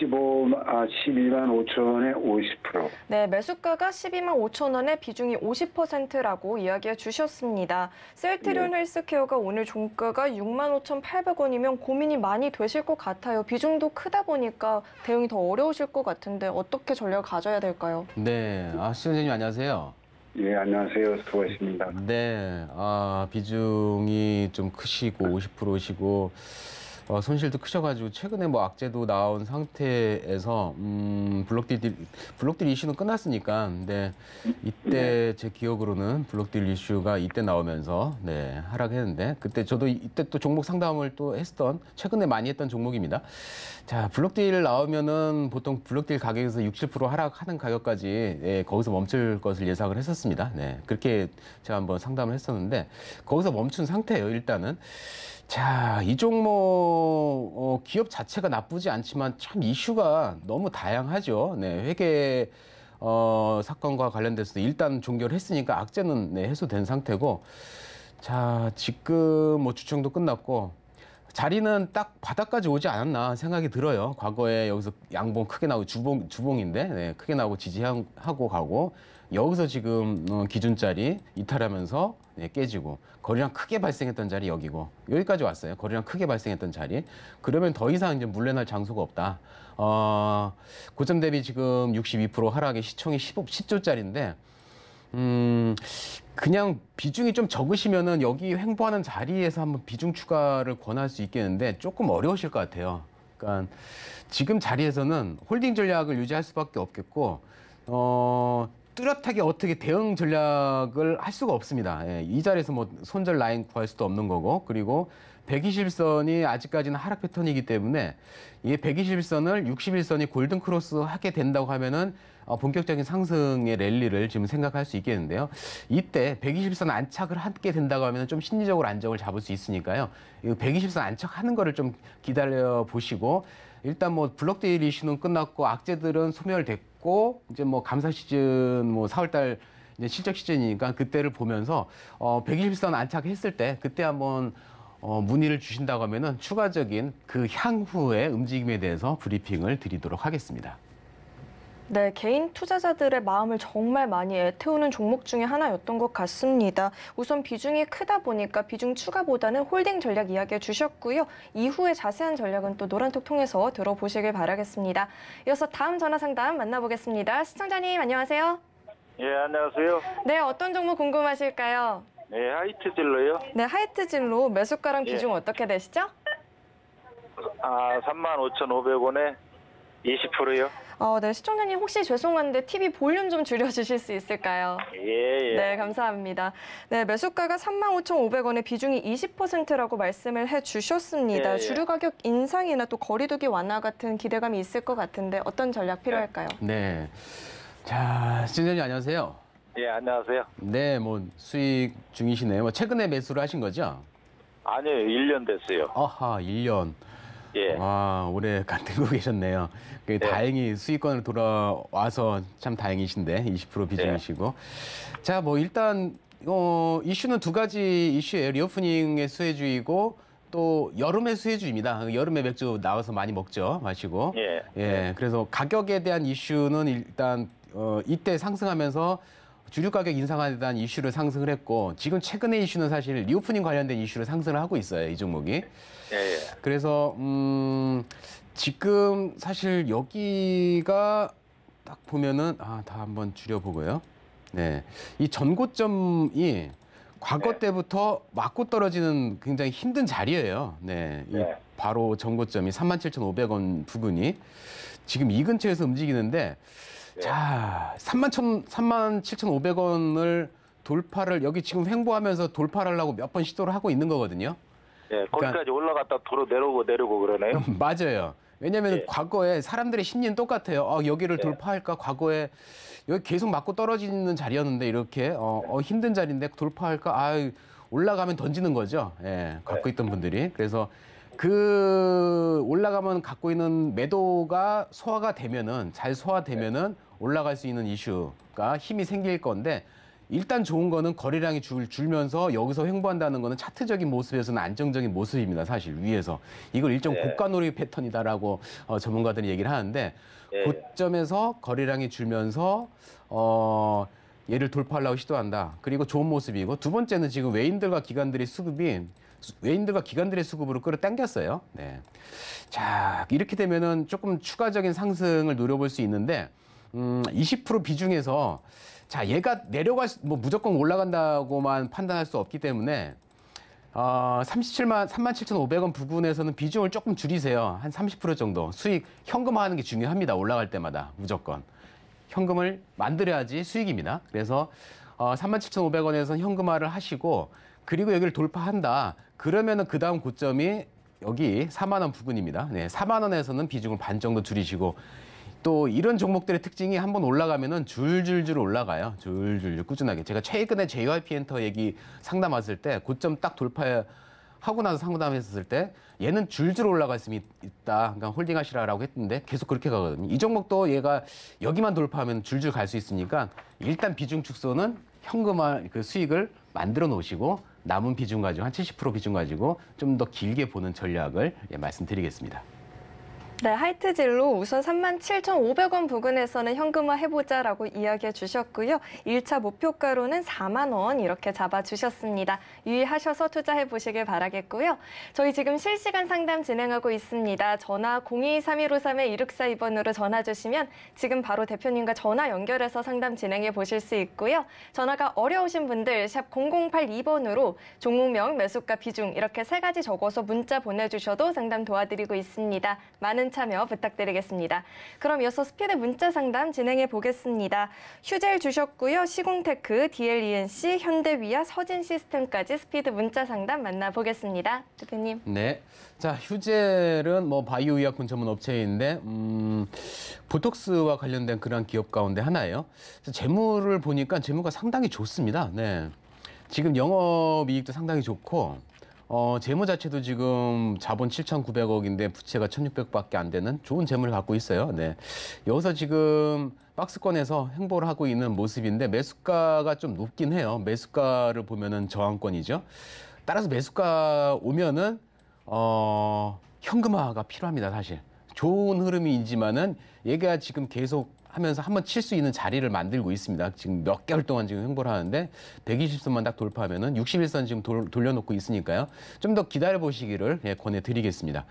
15, 아, 12만 5천 원에 50%. 네, 매수가가 12만 5천 원에 비중이 50%라고 이야기해 주셨습니다. 셀트리온 네. 헬스케어가 오늘 종가가 6만 5,800원이면 고민이 많이 되실 것 같아요. 비중도 크다 보니까 대응이 더 어려우실 것 같은데 어떻게 전략을 가져야 될까요? 네, 아, 시청자님 안녕하세요. 예, 안녕하세요. 수고하십니다. 네, 아, 비중이 좀 크시고 50%시고 어, 손실도 크셔가지고 최근에 뭐 악재도 나온 상태에서 음, 블록딜 블록딜 이슈는 끝났으니까 근데 이때 네. 제 기억으로는 블록딜 이슈가 이때 나오면서 네 하락했는데 그때 저도 이때 또 종목 상담을 또 했던 최근에 많이 했던 종목입니다. 자 블록딜 나오면은 보통 블록딜 가격에서 60% 하락하는 가격까지 예, 거기서 멈출 것을 예상을 했었습니다. 네 그렇게 제가 한번 상담을 했었는데 거기서 멈춘 상태예요 일단은. 자, 이 종목 어, 기업 자체가 나쁘지 않지만 참 이슈가 너무 다양하죠. 네, 회계 어, 사건과 관련돼서 일단 종결했으니까 악재는 네, 해소된 상태고 자, 지금 뭐추청도 끝났고 자리는 딱 바닥까지 오지 않았나 생각이 들어요. 과거에 여기서 양봉 크게 나오고 주봉 주봉인데 네, 크게 나오고 지지하고 가고 여기서 지금 어, 기준짜리 이탈하면서 예, 깨지고 거리량 크게 발생했던 자리 여기고 여기까지 왔어요. 거리량 크게 발생했던 자리. 그러면 더 이상 이제 물레날 장소가 없다. 어, 고점 대비 지금 62% 하락에 시총이 15, 10조짜리인데 음, 그냥 비중이 좀 적으시면은 여기 횡보하는 자리에서 한번 비중 추가를 권할 수 있겠는데 조금 어려우실 것 같아요. 그러니까 지금 자리에서는 홀딩 전략을 유지할 수밖에 없겠고 어, 뚜렷하게 어떻게 대응 전략을 할 수가 없습니다. 예, 이 자리에서 뭐 손절 라인 구할 수도 없는 거고 그리고 120선이 아직까지는 하락 패턴이기 때문에 이 120선을 61선이 골든 크로스 하게 된다고 하면은 어, 본격적인 상승의 랠리를 지금 생각할 수 있겠는데요. 이때 120선 안착을 하게 된다고 하면 좀 심리적으로 안정을 잡을 수 있으니까요. 120선 안착하는 거를 좀 기다려 보시고 일단 뭐 블록데일 이슈는 끝났고 악재들은 소멸됐고 이제 뭐 감사 시즌 뭐 4월 달 이제 실적 시즌이니까 그때를 보면서 어 120선 안착했을 때 그때 한번 어, 문의를 주신다고 하면은 추가적인 그 향후의 움직임에 대해서 브리핑을 드리도록 하겠습니다. 네, 개인 투자자들의 마음을 정말 많이 애태우는 종목 중에 하나였던 것 같습니다. 우선 비중이 크다 보니까 비중 추가보다는 홀딩 전략 이야기해 주셨고요. 이후에 자세한 전략은 또 노란톡 통해서 들어보시길 바라겠습니다. 이어서 다음 전화 상담 만나보겠습니다. 시청자님 안녕하세요. 예, 안녕하세요. 네, 어떤 종목 궁금하실까요? 네, 하이트 진로요. 네, 하이트 진로 매수가랑 예. 비중 어떻게 되시죠? 아, 35,500원에 20%요? 어, 네, 시청자님 혹시 죄송한데 TV 볼륨 좀 줄여주실 수 있을까요? 예, 예. 네, 감사합니다. 네, 매수가가 35,500원에 비중이 20%라고 말씀을 해주셨습니다. 예, 예. 주류 가격 인상이나 또 거리두기 완화 같은 기대감이 있을 것 같은데 어떤 전략 필요할까요? 네. 네. 자, 시청자님 안녕하세요. 예, 안녕하세요. 네, 뭐 수익 중이시네요. 뭐 최근에 매수를 하신 거죠? 아니요, 1년 됐어요. 아하, 1년. 예. 와, 오래 간들고 계셨네요. 그 예. 다행히 수익권으로 돌아와서 참 다행이신데 20% 예. 비중이시고. 예. 자, 뭐 일단 어, 이슈는 두 가지 이슈예요. 리오프닝의 수혜주이고또 여름의 수혜주입니다. 그 여름에 맥주 나와서 많이 먹죠, 마시고. 예. 예. 그래서 가격에 대한 이슈는 일단 어, 이때 상승하면서 주류 가격 인상에 대한 이슈를 상승을 했고 지금 최근의 이슈는 사실 리오프닝 관련된 이슈를 상승을 하고 있어요 이 종목이. 예, 예. 그래서 음 지금 사실 여기가 딱 보면은 아다 한번 줄여보고요. 네, 이 전고점이 과거 네. 때부터 맞고 떨어지는 굉장히 힘든 자리예요. 네, 네. 바로 전고점이 37,500원 부근이 지금 이 근처에서 움직이는데 네. 자, 3만 천, 3만 7 5백원을 돌파를 여기 지금 횡보하면서 돌파하려고 를몇번 시도를 하고 있는 거거든요. 네, 그러니까 거기까지 그러니까, 올라갔다 도로 내려오고 내려오고 그러네요. 음, 맞아요. 왜냐하면 네. 과거에 사람들의 심리는 똑같아요. 어, 여기를 네. 돌파할까? 과거에 여기 계속 맞고 떨어지는 자리였는데 이렇게 어, 네. 어, 힘든 자리인데 돌파할까? 아, 올라가면 던지는 거죠. 예, 갖고 네. 있던 분들이. 그래서 그 올라가면 갖고 있는 매도가 소화가 되면은 잘 소화되면은 올라갈 수 있는 이슈가 힘이 생길 건데 일단 좋은 거는 거래량이 줄, 줄면서 여기서 횡보한다는 거는 차트적인 모습에서는 안정적인 모습입니다. 사실 위에서 이걸 일정 네. 고가 놀이 패턴이다라고 어, 전문가들이 얘기를 하는데 네. 고점에서 거래량이 줄면서 어, 얘를 돌파하려고 시도한다. 그리고 좋은 모습이고 두 번째는 지금 외인들과 기관들의 수급이 외인들과 기관들의 수급으로 끌어당겼어요. 네. 자 이렇게 되면은 조금 추가적인 상승을 노려볼 수 있는데. 음, 20% 비중에서 자, 얘가 내려갈 수, 뭐 무조건 올라간다고만 판단할 수 없기 때문에 어, 37만 37,500원 부근에서는 비중을 조금 줄이세요. 한 30% 정도. 수익 현금화하는 게 중요합니다. 올라갈 때마다 무조건 현금을 만들어야지 수익입니다. 그래서 어, 37,500원에서 현금화를 하시고 그리고 여기를 돌파한다. 그러면은 그 다음 고점이 여기 4만 원 부근입니다. 네, 4만 원에서는 비중을 반 정도 줄이시고 또 이런 종목들의 특징이 한번 올라가면은 줄줄줄 올라가요. 줄줄줄 꾸준하게. 제가 최근에 JYP 엔터 얘기 상담 왔을 때 고점 딱 돌파 하고 나서 상담했을 때 얘는 줄줄 올라갈 수 있다. 그러니까 홀딩하시라라고 했는데 계속 그렇게 가거든요. 이 종목도 얘가 여기만 돌파하면 줄줄 갈 수 있으니까 일단 비중 축소는 현금화 그 수익을 만들어 놓으시고 남은 비중 가지고 한 70% 비중 가지고 좀 더 길게 보는 전략을 예, 말씀드리겠습니다. 네, 하이트진로 우선 37,500원 부근에서는 현금화해보자라고 이야기해 주셨고요. 1차 목표가로는 4만 원 이렇게 잡아주셨습니다. 유의하셔서 투자해보시길 바라겠고요. 저희 지금 실시간 상담 진행하고 있습니다. 전화 023153-1642번으로 전화 주시면 지금 바로 대표님과 전화 연결해서 상담 진행해 보실 수 있고요. 전화가 어려우신 분들 샵 0082번으로 종목명, 매수가, 비중 이렇게 세 가지 적어서 문자 보내주셔도 상담 도와드리고 있습니다. 많은 많은 참여 부탁드리겠습니다. 그럼 이어서 스피드 문자 상담 진행해 보겠습니다. 휴젤 주셨고요. 시공테크, DLENC, 현대위아, 서진시스템까지 스피드 문자 상담 만나보겠습니다. 대표님. 네. 자, 휴젤은 뭐 바이오 의약품 전문 업체인데 음, 보톡스와 관련된 그런 기업 가운데 하나예요. 재무를 보니까 재무가 상당히 좋습니다. 네. 지금 영업이익도 상당히 좋고 어, 재무 자체도 지금 자본 7,900억인데 부채가 1,600밖에 안 되는 좋은 재물을 갖고 있어요. 네. 여기서 지금 박스권에서 행보를 하고 있는 모습인데 매수가가 좀 높긴 해요. 매수가를 보면은 저항권이죠. 따라서 매수가 오면은 어, 현금화가 필요합니다, 사실. 좋은 흐름이지만은 얘가 지금 계속 하면서 한번 칠 수 있는 자리를 만들고 있습니다. 지금 몇 개월 동안 지금 횡보를 하는데 120선만 딱 돌파하면은 61선 지금 돌, 돌려놓고 있으니까요. 좀 더 기다려 보시기를 예, 권해드리겠습니다.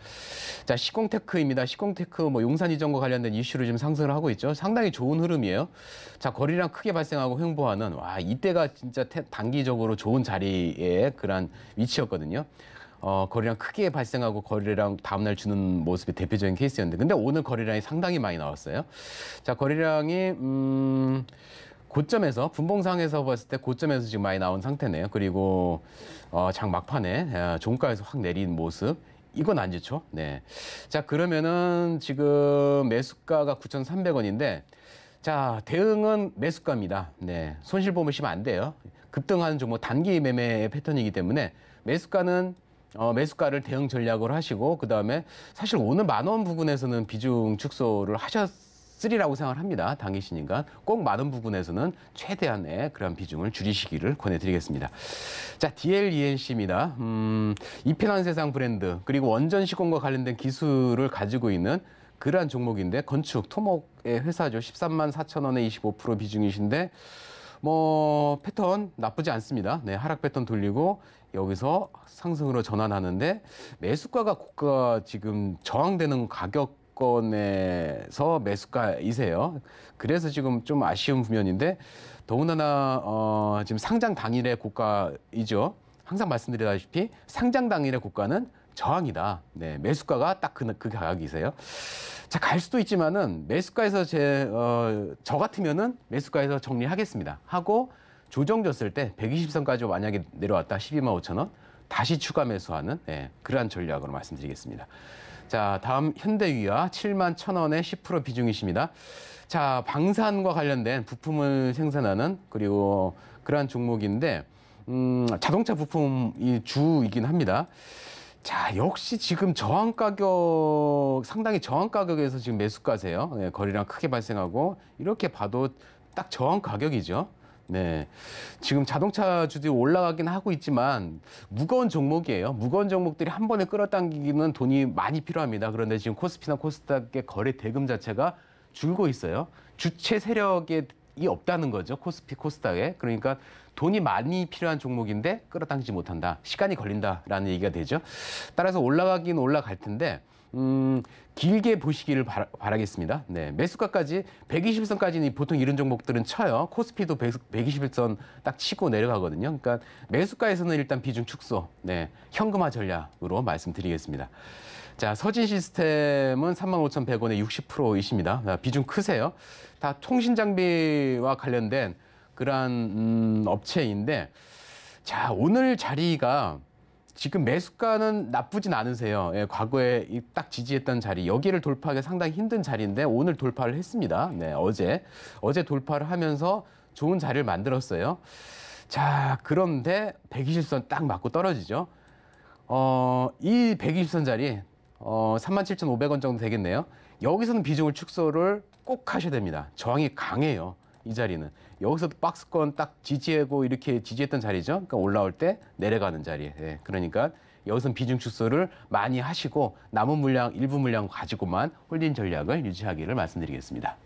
자, 시공테크입니다. 시공테크 뭐 용산 이전과 관련된 이슈를 지금 상승을 하고 있죠. 상당히 좋은 흐름이에요. 자, 거리랑 크게 발생하고 횡보하는 와 이때가 진짜 태, 단기적으로 좋은 자리의 그런 위치였거든요. 어, 거리량 크게 발생하고 거리량 다음날 주는 모습이 대표적인 케이스였는데 근데 오늘 거리량이 상당히 많이 나왔어요. 자 거리량이 음, 고점에서 분봉상에서 봤을 때 고점에서 지금 많이 나온 상태네요. 그리고 어, 장 막판에 예, 종가에서 확 내린 모습 이건 안 좋죠. 네. 자, 그러면은 지금 매수가가 9,300원인데 자, 대응은 매수가입니다. 네. 손실 보시면 안 돼요. 급등하는 종목 단기 매매 패턴이기 때문에 매수가는 어, 매수가를 대응 전략으로 하시고 그다음에 사실 오늘 만원 부근에서는 비중 축소를 하셨으리라고 생각을 합니다. 당이시니까 꼭만원 부근에서는 최대한의 그런 비중을 줄이시기를 권해드리겠습니다. 자, DLENC입니다. 음, 이편한 세상 브랜드 그리고 원전 시공과 관련된 기술을 가지고 있는 그러한 종목인데 건축 토목의 회사죠. 13만 4천 원에 25% 비중이신데 뭐 패턴 나쁘지 않습니다. 네, 하락 패턴 돌리고 여기서 상승으로 전환하는데 매수가가 고가 지금 저항되는 가격 권에서 매수가이세요. 그래서 지금 좀 아쉬운 부면인데 더군다나 어, 지금 상장 당일의 고가이죠. 항상 말씀드리다시피 상장 당일의 고가는 저항이다. 네, 매수가가 딱 그 그 가격이세요. 자, 갈 수도 있지만은 매수가에서 제, 어, 저 같으면은 매수가에서 정리하겠습니다. 하고 조정졌을 때 120선까지 만약에 내려왔다 12만 5천 원 다시 추가 매수하는 예, 그러한 전략으로 말씀드리겠습니다. 자, 다음 현대위아 7만 1 0원에10% 비중이십니다. 자, 방산과 관련된 부품을 생산하는 그리고 그러한 종목인데 음, 자동차 부품이 주이긴 합니다. 자, 역시 지금 저항 가격 상당히 저항 가격에서 지금 매수가세요. 예, 거리랑 크게 발생하고 이렇게 봐도 딱 저항 가격이죠. 네. 지금 자동차 주들이 올라가긴 하고 있지만 무거운 종목이에요. 무거운 종목들이 한 번에 끌어당기기는 돈이 많이 필요합니다. 그런데 지금 코스피나 코스닥의 거래 대금 자체가 줄고 있어요. 주체 세력이 없다는 거죠. 코스피, 코스닥에. 그러니까 돈이 많이 필요한 종목인데 끌어당기지 못한다. 시간이 걸린다라는 얘기가 되죠. 따라서 올라가긴 올라갈 텐데 음, 길게 보시기를 바라, 겠습니다 네, 매수가까지 120선까지는 보통 이런 종목들은 쳐요. 코스피도 100, 121선 딱 치고 내려가거든요. 그러니까 매수가에서는 일단 비중 축소, 네, 현금화 전략으로 말씀드리겠습니다. 자, 서진 시스템은 35,100원에 60%이십니다. 비중 크세요. 다 통신 장비와 관련된 그러한 음, 업체인데 자, 오늘 자리가 지금 매수가는 나쁘진 않으세요. 예, 과거에 딱 지지했던 자리 여기를 돌파하기 상당히 힘든 자리인데 오늘 돌파를 했습니다. 네, 어제 어제 돌파를 하면서 좋은 자리를 만들었어요. 자, 그런데 120선 딱 맞고 떨어지죠. 어, 이 120선 자리 어, 37,500원 정도 되겠네요. 여기서는 비중을 축소를 꼭 하셔야 됩니다. 저항이 강해요. 이 자리는. 여기서도 박스권 딱 지지하고 이렇게 지지했던 자리죠. 그러니까 올라올 때 내려가는 자리. 예. 그러니까 여기서 비중 축소를 많이 하시고 남은 물량 일부 물량 가지고만 홀린 전략을 유지하기를 말씀드리겠습니다.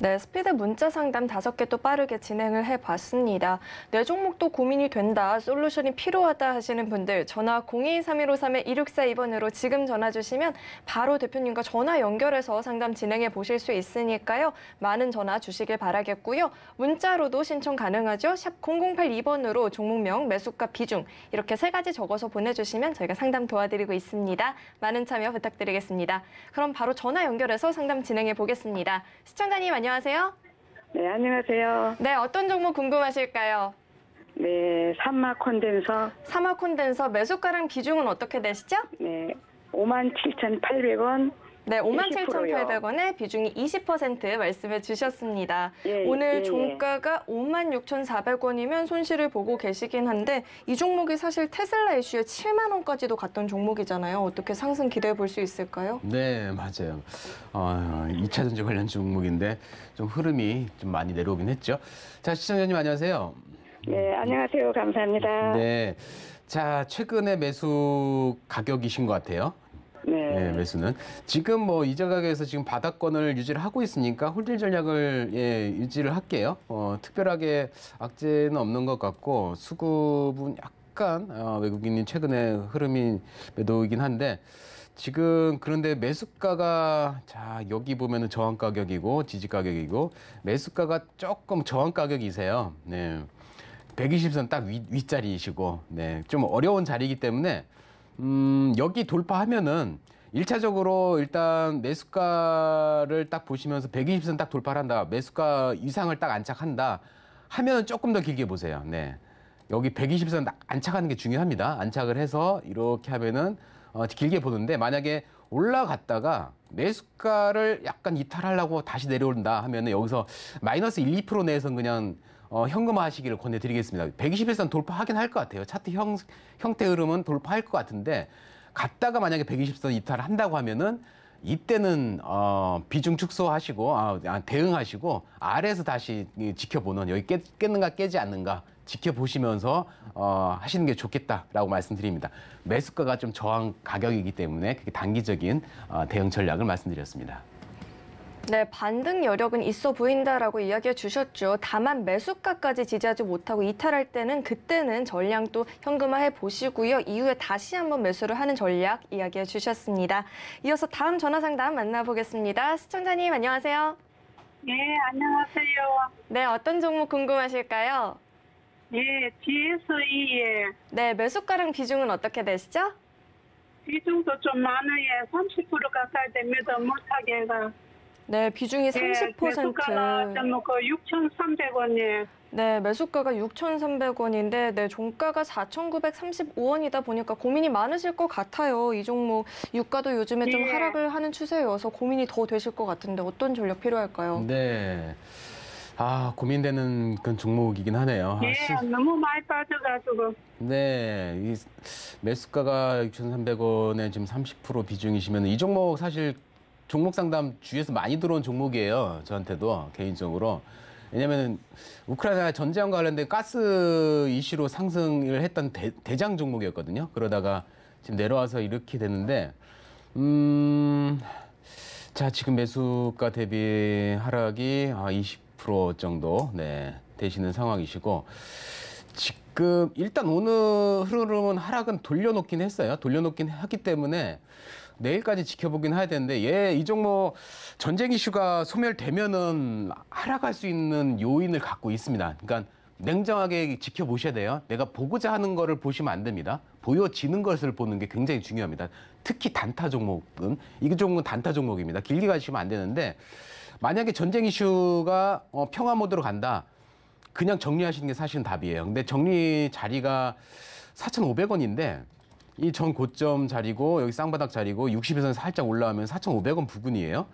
네, 스피드 문자 상담 다섯 개 또 빠르게 진행을 해봤습니다. 내 네, 종목도 고민이 된다, 솔루션이 필요하다 하시는 분들 전화 0 2 3 1 5 3 1 6 4 2번으로 지금 전화 주시면 바로 대표님과 전화 연결해서 상담 진행해 보실 수 있으니까요. 많은 전화 주시길 바라겠고요. 문자로도 신청 가능하죠. 샵 0082번으로 종목명, 매수가 비중 이렇게 세 가지 적어서 보내주시면 저희가 상담 도와드리고 있습니다. 많은 참여 부탁드리겠습니다. 그럼 바로 전화 연결해서 상담 진행해 보겠습니다. 시청자님 안녕 안녕하세요. 네, 안녕하세요. 네, 어떤 종목 궁금하실까요? 네, 산마 콘덴서. 산마 콘덴서 매수가랑 비중은 어떻게 되시죠? 네, 57,800원. 네, 57,800원에 비중이 20% 말씀해 주셨습니다. 예, 예. 오늘 예, 종가가 56,400원이면 손실을 보고 계시긴 한데 이 종목이 사실 테슬라 이슈에 7만 원까지도 갔던 종목이잖아요. 어떻게 상승 기대해 볼 수 있을까요? 네, 맞아요. 어, 2차 전지 관련 종목인데 좀 흐름이 좀 많이 내려오긴 했죠. 자, 시청자님 안녕하세요. 네, 안녕하세요. 감사합니다. 네. 자, 최근에 매수 가격이신 것 같아요. 네. 예, 매수는 지금 뭐이자 가격에서 지금 바닥권을 유지를 하고 있으니까 홀딜 전략을 예, 유지를 할게요. 어, 특별하게 악재는 없는 것 같고 수급은 약간 어, 외국인이 최근에 흐름이 매도이긴 한데 지금 그런데 매수가가 자 여기 보면은 저항 가격이고 지지 가격이고 매수가가 조금 저항 가격이세요. 네. 120선 딱 윗, 위자리이시고 네. 좀 어려운 자리이기 때문에 음, 여기 돌파하면은 1차적으로 일단 매수가를 딱 보시면서 120선 딱 돌파를 한다. 매수가 이상을 딱 안착한다. 하면 조금 더 길게 보세요. 네. 여기 120선 안착하는 게 중요합니다. 안착을 해서 이렇게 하면은 어, 길게 보는데 만약에 올라갔다가 매수가를 약간 이탈하려고 다시 내려온다 하면은 여기서 마이너스 1, 2% 내에서 그냥 어, 현금화하시기를 권해드리겠습니다. 120일선 돌파하긴 할 것 같아요. 차트 형, 형태 흐름은 돌파할 것 같은데 갔다가 만약에 120선 이탈 한다고 하면은 이때는 어, 비중 축소하시고 아, 아 대응하시고 아래에서 다시 지켜보는 여기 깨, 깼는가 깨지 않는가 지켜보시면서 어, 하시는 게 좋겠다라고 말씀드립니다. 매수가가 좀 저항 가격이기 때문에 그게 단기적인 어, 대응 전략을 말씀드렸습니다. 네, 반등 여력은 있어 보인다라고 이야기해 주셨죠. 다만 매수가까지 지지하지 못하고 이탈할 때는 그때는 전량 또 현금화해 보시고요. 이후에 다시 한번 매수를 하는 전략 이야기해 주셨습니다. 이어서 다음 전화 상담 만나보겠습니다. 시청자님 안녕하세요. 네, 안녕하세요. 네, 어떤 종목 궁금하실까요? 네, g s e 네, 매수가랑 비중은 어떻게 되시죠? 비중도 좀 많아요. 30% 가까이 됩니다. 물타기가. 네, 비중이 30%. 네, 그 6,300원이에요. 뭐 네, 매수가가 6,300원인데 네, 종가가 4,935원이다 보니까 고민이 많으실 것 같아요. 이 종목 유가도 요즘에 좀 예. 하락을 하는 추세여서 고민이 더 되실 것 같은데 어떤 전략 필요할까요? 네. 아, 고민되는 그런 종목이긴 하네요. 아, 예, 아, 시... 너무 많이 빠져가지고. 네, 이 매수가가 6,300원에 지금 30% 비중이시면 이 종목 사실 종목 상담 주위에서 많이 들어온 종목이에요. 저한테도 개인적으로. 왜냐면은 우크라이나 전쟁 관련된 가스 이슈로 상승을 했던 대, 장 종목이었거든요. 그러다가 지금 내려와서 이렇게 됐는데 음. 자, 지금 매수가 대비 하락이 아, 20% 정도 네, 되시는 상황이시고 지금 일단 오늘 흐름은 하락은 돌려놓긴 했어요. 돌려놓긴 했기 때문에 내일까지 지켜보긴 해야 되는데 예, 이 종목 뭐 전쟁 이슈가 소멸되면은 하락할 수 있는 요인을 갖고 있습니다. 그러니까 냉정하게 지켜보셔야 돼요. 내가 보고자 하는 거를 보시면 안 됩니다. 보여지는 것을 보는 게 굉장히 중요합니다. 특히 단타 종목은 이 종목은 단타 종목입니다. 길게 가시면 안 되는데 만약에 전쟁 이슈가 어, 평화 모드로 간다. 그냥 정리하시는 게 사실은 답이에요. 근데 정리 자리가 4,500원인데 이전 고점 자리고 여기 쌍바닥 자리고 60에서 살짝 올라오면 4,500원 부근이에요.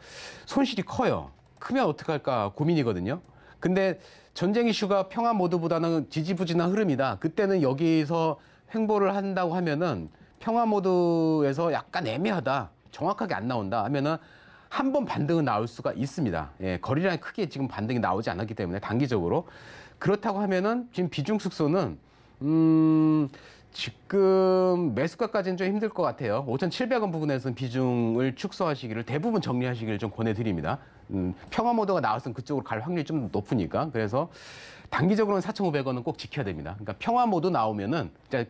손실이 커요. 크면 어떡할까 고민이거든요. 근데 전쟁 이슈가 평화 모드보다는 지지부진한 흐름이다. 그때는 여기서 횡보를 한다고 하면은 평화 모드에서 약간 애매하다. 정확하게 안 나온다 하면은 한번 반등은 나올 수가 있습니다. 예, 거리량 크게 지금 반등이 나오지 않았기 때문에 단기적으로 그렇다고 하면은 지금 비중 숙소는음 지금 매수가까지는 좀 힘들 것 같아요. 5,700원 부분에서는 비중을 축소하시기를 대부분 정리하시기를 좀 권해드립니다. 음, 평화 모드가 나왔으면 그쪽으로 갈 확률이 좀 높으니까. 그래서 단기적으로는 4,500원은 꼭 지켜야 됩니다. 그러니까 평화 모드 나오면은 이제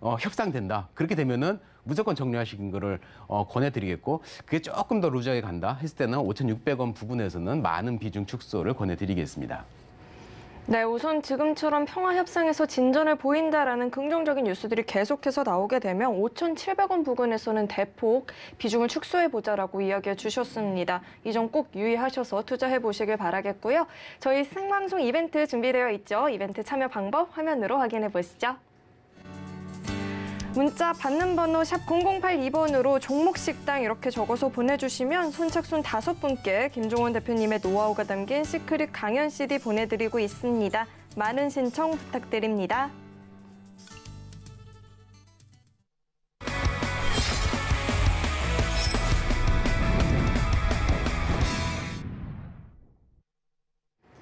어, 협상된다. 그렇게 되면은 무조건 정리하시는 거를 어, 권해드리겠고 그게 조금 더 루저에 간다 했을 때는 5,600원 부분에서는 많은 비중 축소를 권해드리겠습니다. 네, 우선 지금처럼 평화협상에서 진전을 보인다라는 긍정적인 뉴스들이 계속해서 나오게 되면 5,700원 부근에서는 대폭 비중을 축소해보자라고 이야기해 주셨습니다. 이 점 꼭 유의하셔서 투자해 보시길 바라겠고요. 저희 생방송 이벤트 준비되어 있죠. 이벤트 참여 방법 화면으로 확인해 보시죠. 문자 받는 번호 샵 0082번으로 종목식당 이렇게 적어서 보내주시면 선착순 다섯 분께 김종원 대표님의 노하우가 담긴 시크릿 강연 CD 보내드리고 있습니다. 많은 신청 부탁드립니다.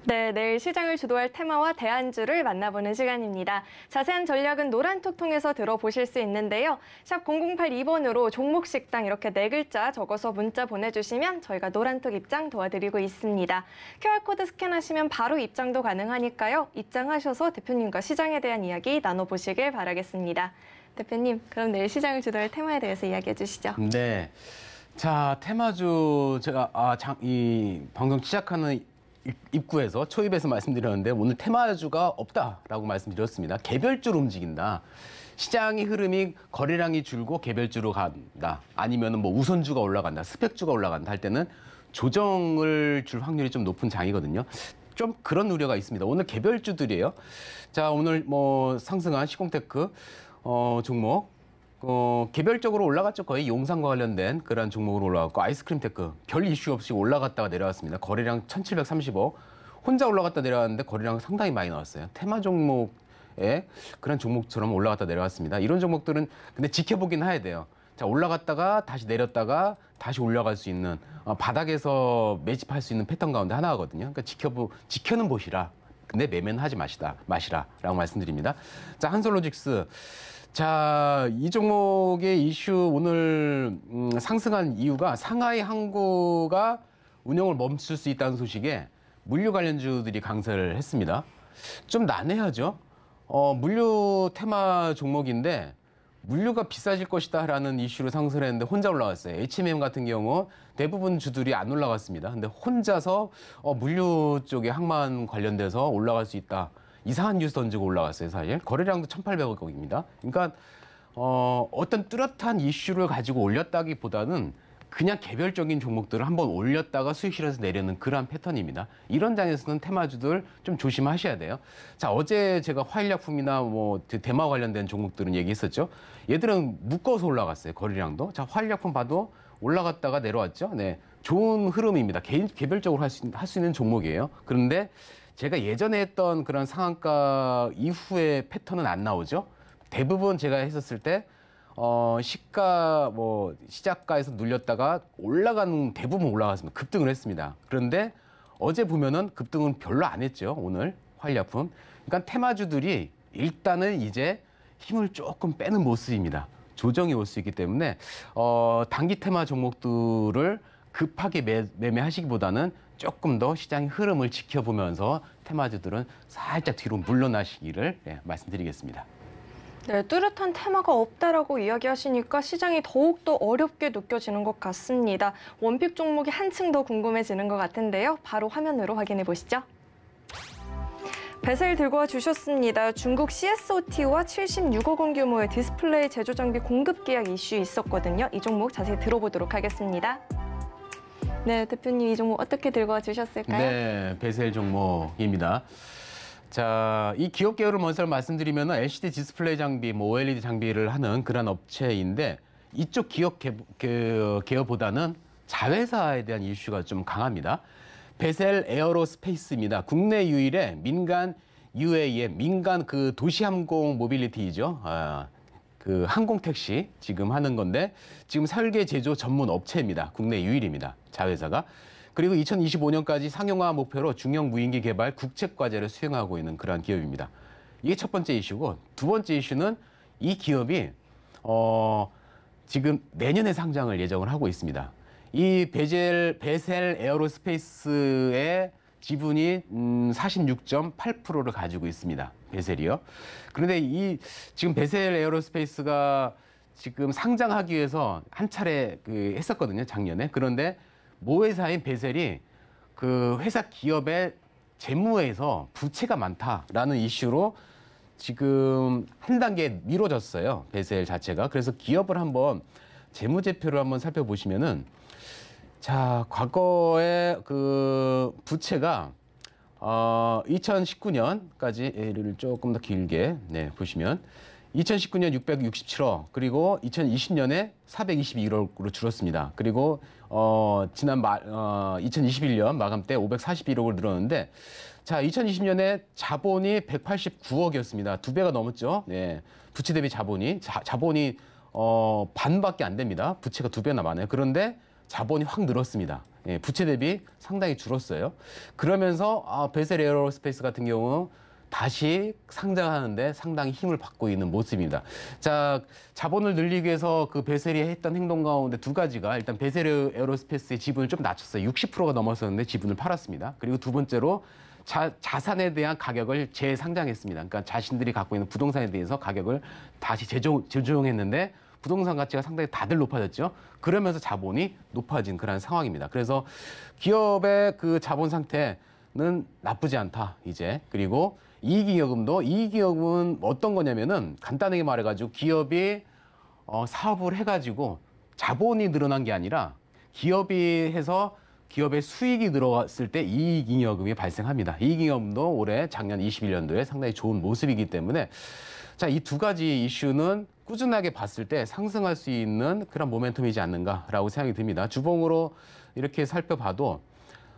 네, 내일 시장을 주도할 테마와 대안주를 만나보는 시간입니다. 자세한 전략은 노란톡통에서 들어보실 수 있는데요. 샵 0082번으로 종목식당 이렇게 네 글자 적어서 문자 보내주시면 저희가 노란톡 입장 도와드리고 있습니다. QR코드 스캔하시면 바로 입장도 가능하니까요. 입장하셔서 대표님과 시장에 대한 이야기 나눠보시길 바라겠습니다. 대표님, 그럼 내일 시장을 주도할 테마에 대해서 이야기해 주시죠. 네. 자, 테마주 제가 아, 장, 이 방송 시작하는 입구에서 초입에서 말씀드렸는데 오늘 테마주가 없다라고 말씀드렸습니다. 개별주로 움직인다. 시장의 흐름이 거래량이 줄고 개별주로 간다. 아니면 뭐 우선주가 올라간다. 스펙주가 올라간다 할 때는 조정을 줄 확률이 좀 높은 장이거든요. 좀 그런 우려가 있습니다. 오늘 개별주들이에요. 자, 오늘 뭐 상승한 시공테크 어, 종목 어, 개별적으로 올라갔죠. 거의 용산과 관련된 그런 종목으로 올라갔고 아이스크림 테크 별 이슈 없이 올라갔다가 내려왔습니다. 거래량 1,730억. 혼자 올라갔다 내려왔는데 거래량 상당히 많이 나왔어요. 테마 종목에 그런 종목처럼 올라갔다 내려왔습니다. 이런 종목들은 근데 지켜보긴 해야 돼요. 자 올라갔다가 다시 내렸다가 다시 올라갈 수 있는 어, 바닥에서 매집할 수 있는 패턴 가운데 하나거든요. 그러니까 지켜보 지켜는 보시라. 근데 매매는 하지 마시다 마시라라고 말씀드립니다. 자 한솔로직스 자, 이 종목의 이슈 오늘 음, 상승한 이유가 상하이 항구가 운영을 멈출 수 있다는 소식에 물류 관련주들이 강세를 했습니다. 좀 난해하죠. 어, 물류 테마 종목인데 물류가 비싸질 것이다라는 이슈로 상승을 했는데 혼자 올라갔어요. H&M m 같은 경우 대부분 주들이 안 올라갔습니다. 근데 혼자서 어, 물류 쪽에 항만 관련돼서 올라갈 수 있다. 이상한 뉴스 던지고 올라왔어요, 사실. 거래량도 1,800억입니다. 그러니까 어, 어떤 뚜렷한 이슈를 가지고 올렸다기보다는 그냥 개별적인 종목들을 한번 올렸다가 수익 실에서 내려는 그러한 패턴입니다. 이런 장에서는 테마주들 좀 조심하셔야 돼요. 자, 어제 제가 화일약품이나 뭐 대마 관련된 종목들은 얘기했었죠. 얘들은 묶어서 올라갔어요. 거래량도. 자, 화일약품 봐도 올라갔다가 내려왔죠. 네. 좋은 흐름입니다. 개 개별적으로 할 수 있는 종목이에요. 그런데 제가 예전에 했던 그런 상한가 이후의 패턴은 안 나오죠. 대부분 제가 했었을 때 어, 시가 뭐 시작가에서 눌렸다가 올라가는 대부분 올라갔습니다. 급등을 했습니다. 그런데 어제 보면은 급등은 별로 안 했죠. 오늘 활약품. 그러니까 테마주들이 일단은 이제 힘을 조금 빼는 모습입니다. 조정이 올 수 있기 때문에 어, 단기 테마 종목들을 급하게 매, 매매하시기보다는 조금 더 시장의 흐름을 지켜보면서 테마주들은 살짝 뒤로 물러나시기를 네, 말씀드리겠습니다. 네, 뚜렷한 테마가 없다라고 이야기하시니까 시장이 더욱더 어렵게 느껴지는 것 같습니다. 원픽 종목이 한층 더 궁금해지는 것 같은데요. 바로 화면으로 확인해 보시죠. 배셀 들고 와 주셨습니다. 중국 CSOT와 76억 원 규모의 디스플레이 제조 장비 공급 계약 이슈 있었거든요. 이 종목 자세히 들어보도록 하겠습니다. 네, 대표님 이 종목 어떻게 들고 주셨을까요? 네, 베셀 종목입니다. 자, 이 기업 계열을 먼저 말씀드리면 LCD 디스플레이 장비, 뭐 OLED 장비를 하는 그런 업체인데 이쪽 기업 개, 그, 계열보다는 자회사에 대한 이슈가 좀 강합니다. 베셀 에어로스페이스입니다. 국내 유일의 민간 UAM, 민간 그 도시항공 모빌리티이죠. 아, 그 항공 택시 지금 하는 건데 지금 설계 제조 전문 업체입니다. 국내 유일입니다. 자회사가. 그리고 2025년까지 상용화 목표로 중형 무인기 개발 국책 과제를 수행하고 있는 그러한 기업입니다. 이게 첫 번째 이슈고 두 번째 이슈는 이 기업이 어 지금 내년에 상장을 예정을 하고 있습니다. 이 베젤 베셀 에어로스페이스의 지분이 46.8%를 음, 가지고 있습니다. 베셀이요. 그런데 이 지금 베셀 에어로스페이스가 지금 상장하기 위해서 한 차례 그 했었거든요, 작년에. 그런데 모 회사인 베셀이 그 회사 기업의 재무에서 부채가 많다라는 이슈로 지금 한 단계 미뤄졌어요. 베셀 자체가. 그래서 기업을 한번 재무제표를 한번 살펴보시면은 자, 과거의 그 부채가 어, 2019년까지를 조금 더 길게 네, 보시면 2019년 667억 그리고 2020년에 421억으로 줄었습니다. 그리고 어, 지난 말 어, 2021년 마감 때 541억을 늘었는데 자 2020년에 자본이 189억이었습니다. 두 배가 넘었죠. 네, 부채 대비 자본이 자, 자본이 어, 반밖에 안 됩니다. 부채가 두 배나 많아요. 그런데 자본이 확 늘었습니다. 예, 부채 대비 상당히 줄었어요. 그러면서 아, 베셀 에어로스페이스 같은 경우 다시 상장하는데 상당히 힘을 받고 있는 모습입니다. 자, 자본을 늘리기 위해서 그 베셀이 했던 행동 가운데 두 가지가 일단 베셀 에어로스페이스의 지분을 좀 낮췄어요. 60%가 넘었었는데 지분을 팔았습니다. 그리고 두 번째로 자, 자산에 대한 가격을 재상장했습니다. 그러니까 자신들이 갖고 있는 부동산에 대해서 가격을 다시 재조, 재조정했는데 부동산 가치가 상당히 다들 높아졌죠. 그러면서 자본이 높아진 그런 상황입니다. 그래서 기업의 그 자본 상태는 나쁘지 않다 이제 그리고 이익이여금도이익이여금은 어떤 거냐면은 간단하게 말해가지고 기업이 어, 사업을 해가지고 자본이 늘어난 게 아니라 기업이 해서 기업의 수익이 늘어갔을 때 이익잉여금이 발생합니다. 이익잉여금도 올해 작년 21년도에 상당히 좋은 모습이기 때문에 자, 이 두 가지 이슈는 꾸준하게 봤을 때 상승할 수 있는 그런 모멘텀이지 않는가라고 생각이 듭니다. 주봉으로 이렇게 살펴봐도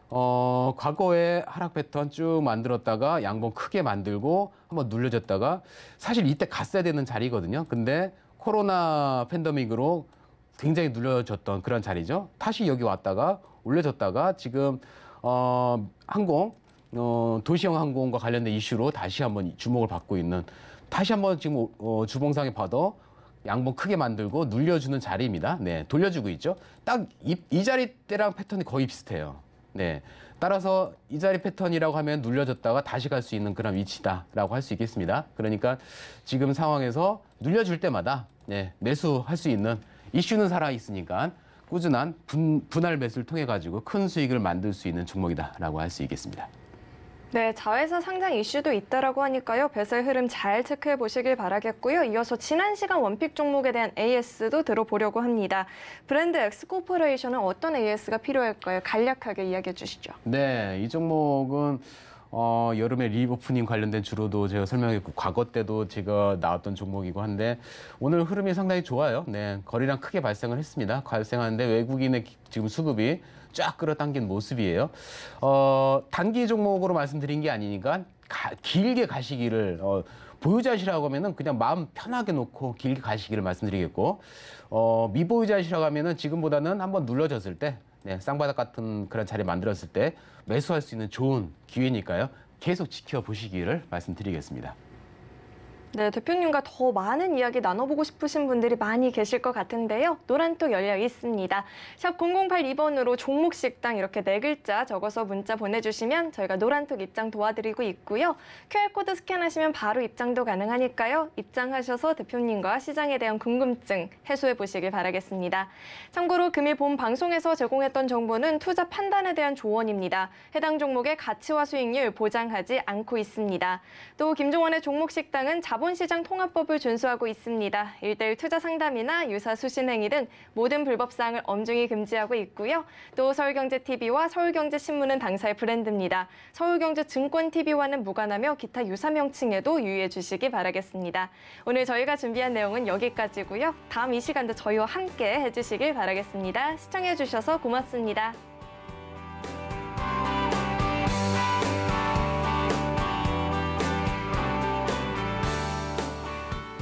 어, 과거에 하락 패턴 쭉 만들었다가 양봉 크게 만들고 한번 눌려졌다가 사실 이때 갔어야 되는 자리거든요. 근데 코로나 팬데믹으로 굉장히 눌려졌던 그런 자리죠. 다시 여기 왔다가 올려졌다가 지금 어, 항공 어, 도시형 항공과 관련된 이슈로 다시 한번 주목을 받고 있는 다시 한번 지금 어, 주봉상에 봐도 양봉 크게 만들고 눌려주는 자리입니다. 네, 돌려주고 있죠. 딱 이 자리 때랑 패턴이 거의 비슷해요. 네, 따라서 이 자리 패턴이라고 하면 눌려졌다가 다시 갈 수 있는 그런 위치다라고 할 수 있겠습니다. 그러니까 지금 상황에서 눌려줄 때마다 네, 매수할 수 있는 이슈는 살아있으니까 꾸준한 분, 분할 매수를 통해 가지고 큰 수익을 만들 수 있는 종목이다라고 할 수 있겠습니다. 네, 자회사 상장 이슈도 있다라고 하니까요. 배설 흐름 잘 체크해 보시길 바라겠고요. 이어서 지난 시간 원픽 종목에 대한 AS도 들어보려고 합니다. 브랜드 엑스코퍼레이션은 어떤 AS가 필요할까요? 간략하게 이야기해 주시죠. 네, 이 종목은 어, 여름에 리오프닝 관련된 주로도 제가 설명했고 과거 때도 제가 나왔던 종목이고 한데 오늘 흐름이 상당히 좋아요. 네, 거리랑 크게 발생을 했습니다. 발생하는데 외국인의 지금 수급이 쫙 끌어당긴 모습이에요. 어, 단기 종목으로 말씀드린 게 아니니까 가, 길게 가시기를 어, 보유자시라고 하면은 그냥 마음 편하게 놓고 길게 가시기를 말씀드리겠고 어, 미보유자시라고 하면은 지금보다는 한번 눌러졌을 때 네, 쌍바닥 같은 그런 자리 만들었을 때 매수할 수 있는 좋은 기회니까요. 계속 지켜보시기를 말씀드리겠습니다. 네, 대표님과 더 많은 이야기 나눠보고 싶으신 분들이 많이 계실 것 같은데요. 노란톡 열려 있습니다. 샵 0082번으로 종목식당 이렇게 네 글자 적어서 문자 보내주시면 저희가 노란톡 입장 도와드리고 있고요. QR코드 스캔하시면 바로 입장도 가능하니까요. 입장하셔서 대표님과 시장에 대한 궁금증 해소해 보시길 바라겠습니다. 참고로 금일 본 방송에서 제공했던 정보는 투자 판단에 대한 조언입니다. 해당 종목의 가치와 수익률 보장하지 않고 있습니다. 또 김종원의 종목식당은 자본 자본시장 통합법을 준수하고 있습니다. 일대일 투자 상담이나 유사 수신행위 등 모든 불법 사항을 엄중히 금지하고 있고요. 또 서울경제TV와 서울경제신문은 당사의 브랜드입니다. 서울경제증권TV와는 무관하며 기타 유사 명칭에도 유의해 주시기 바라겠습니다. 오늘 저희가 준비한 내용은 여기까지고요. 다음 이 시간도 저희와 함께 해주시길 바라겠습니다. 시청해 주셔서 고맙습니다.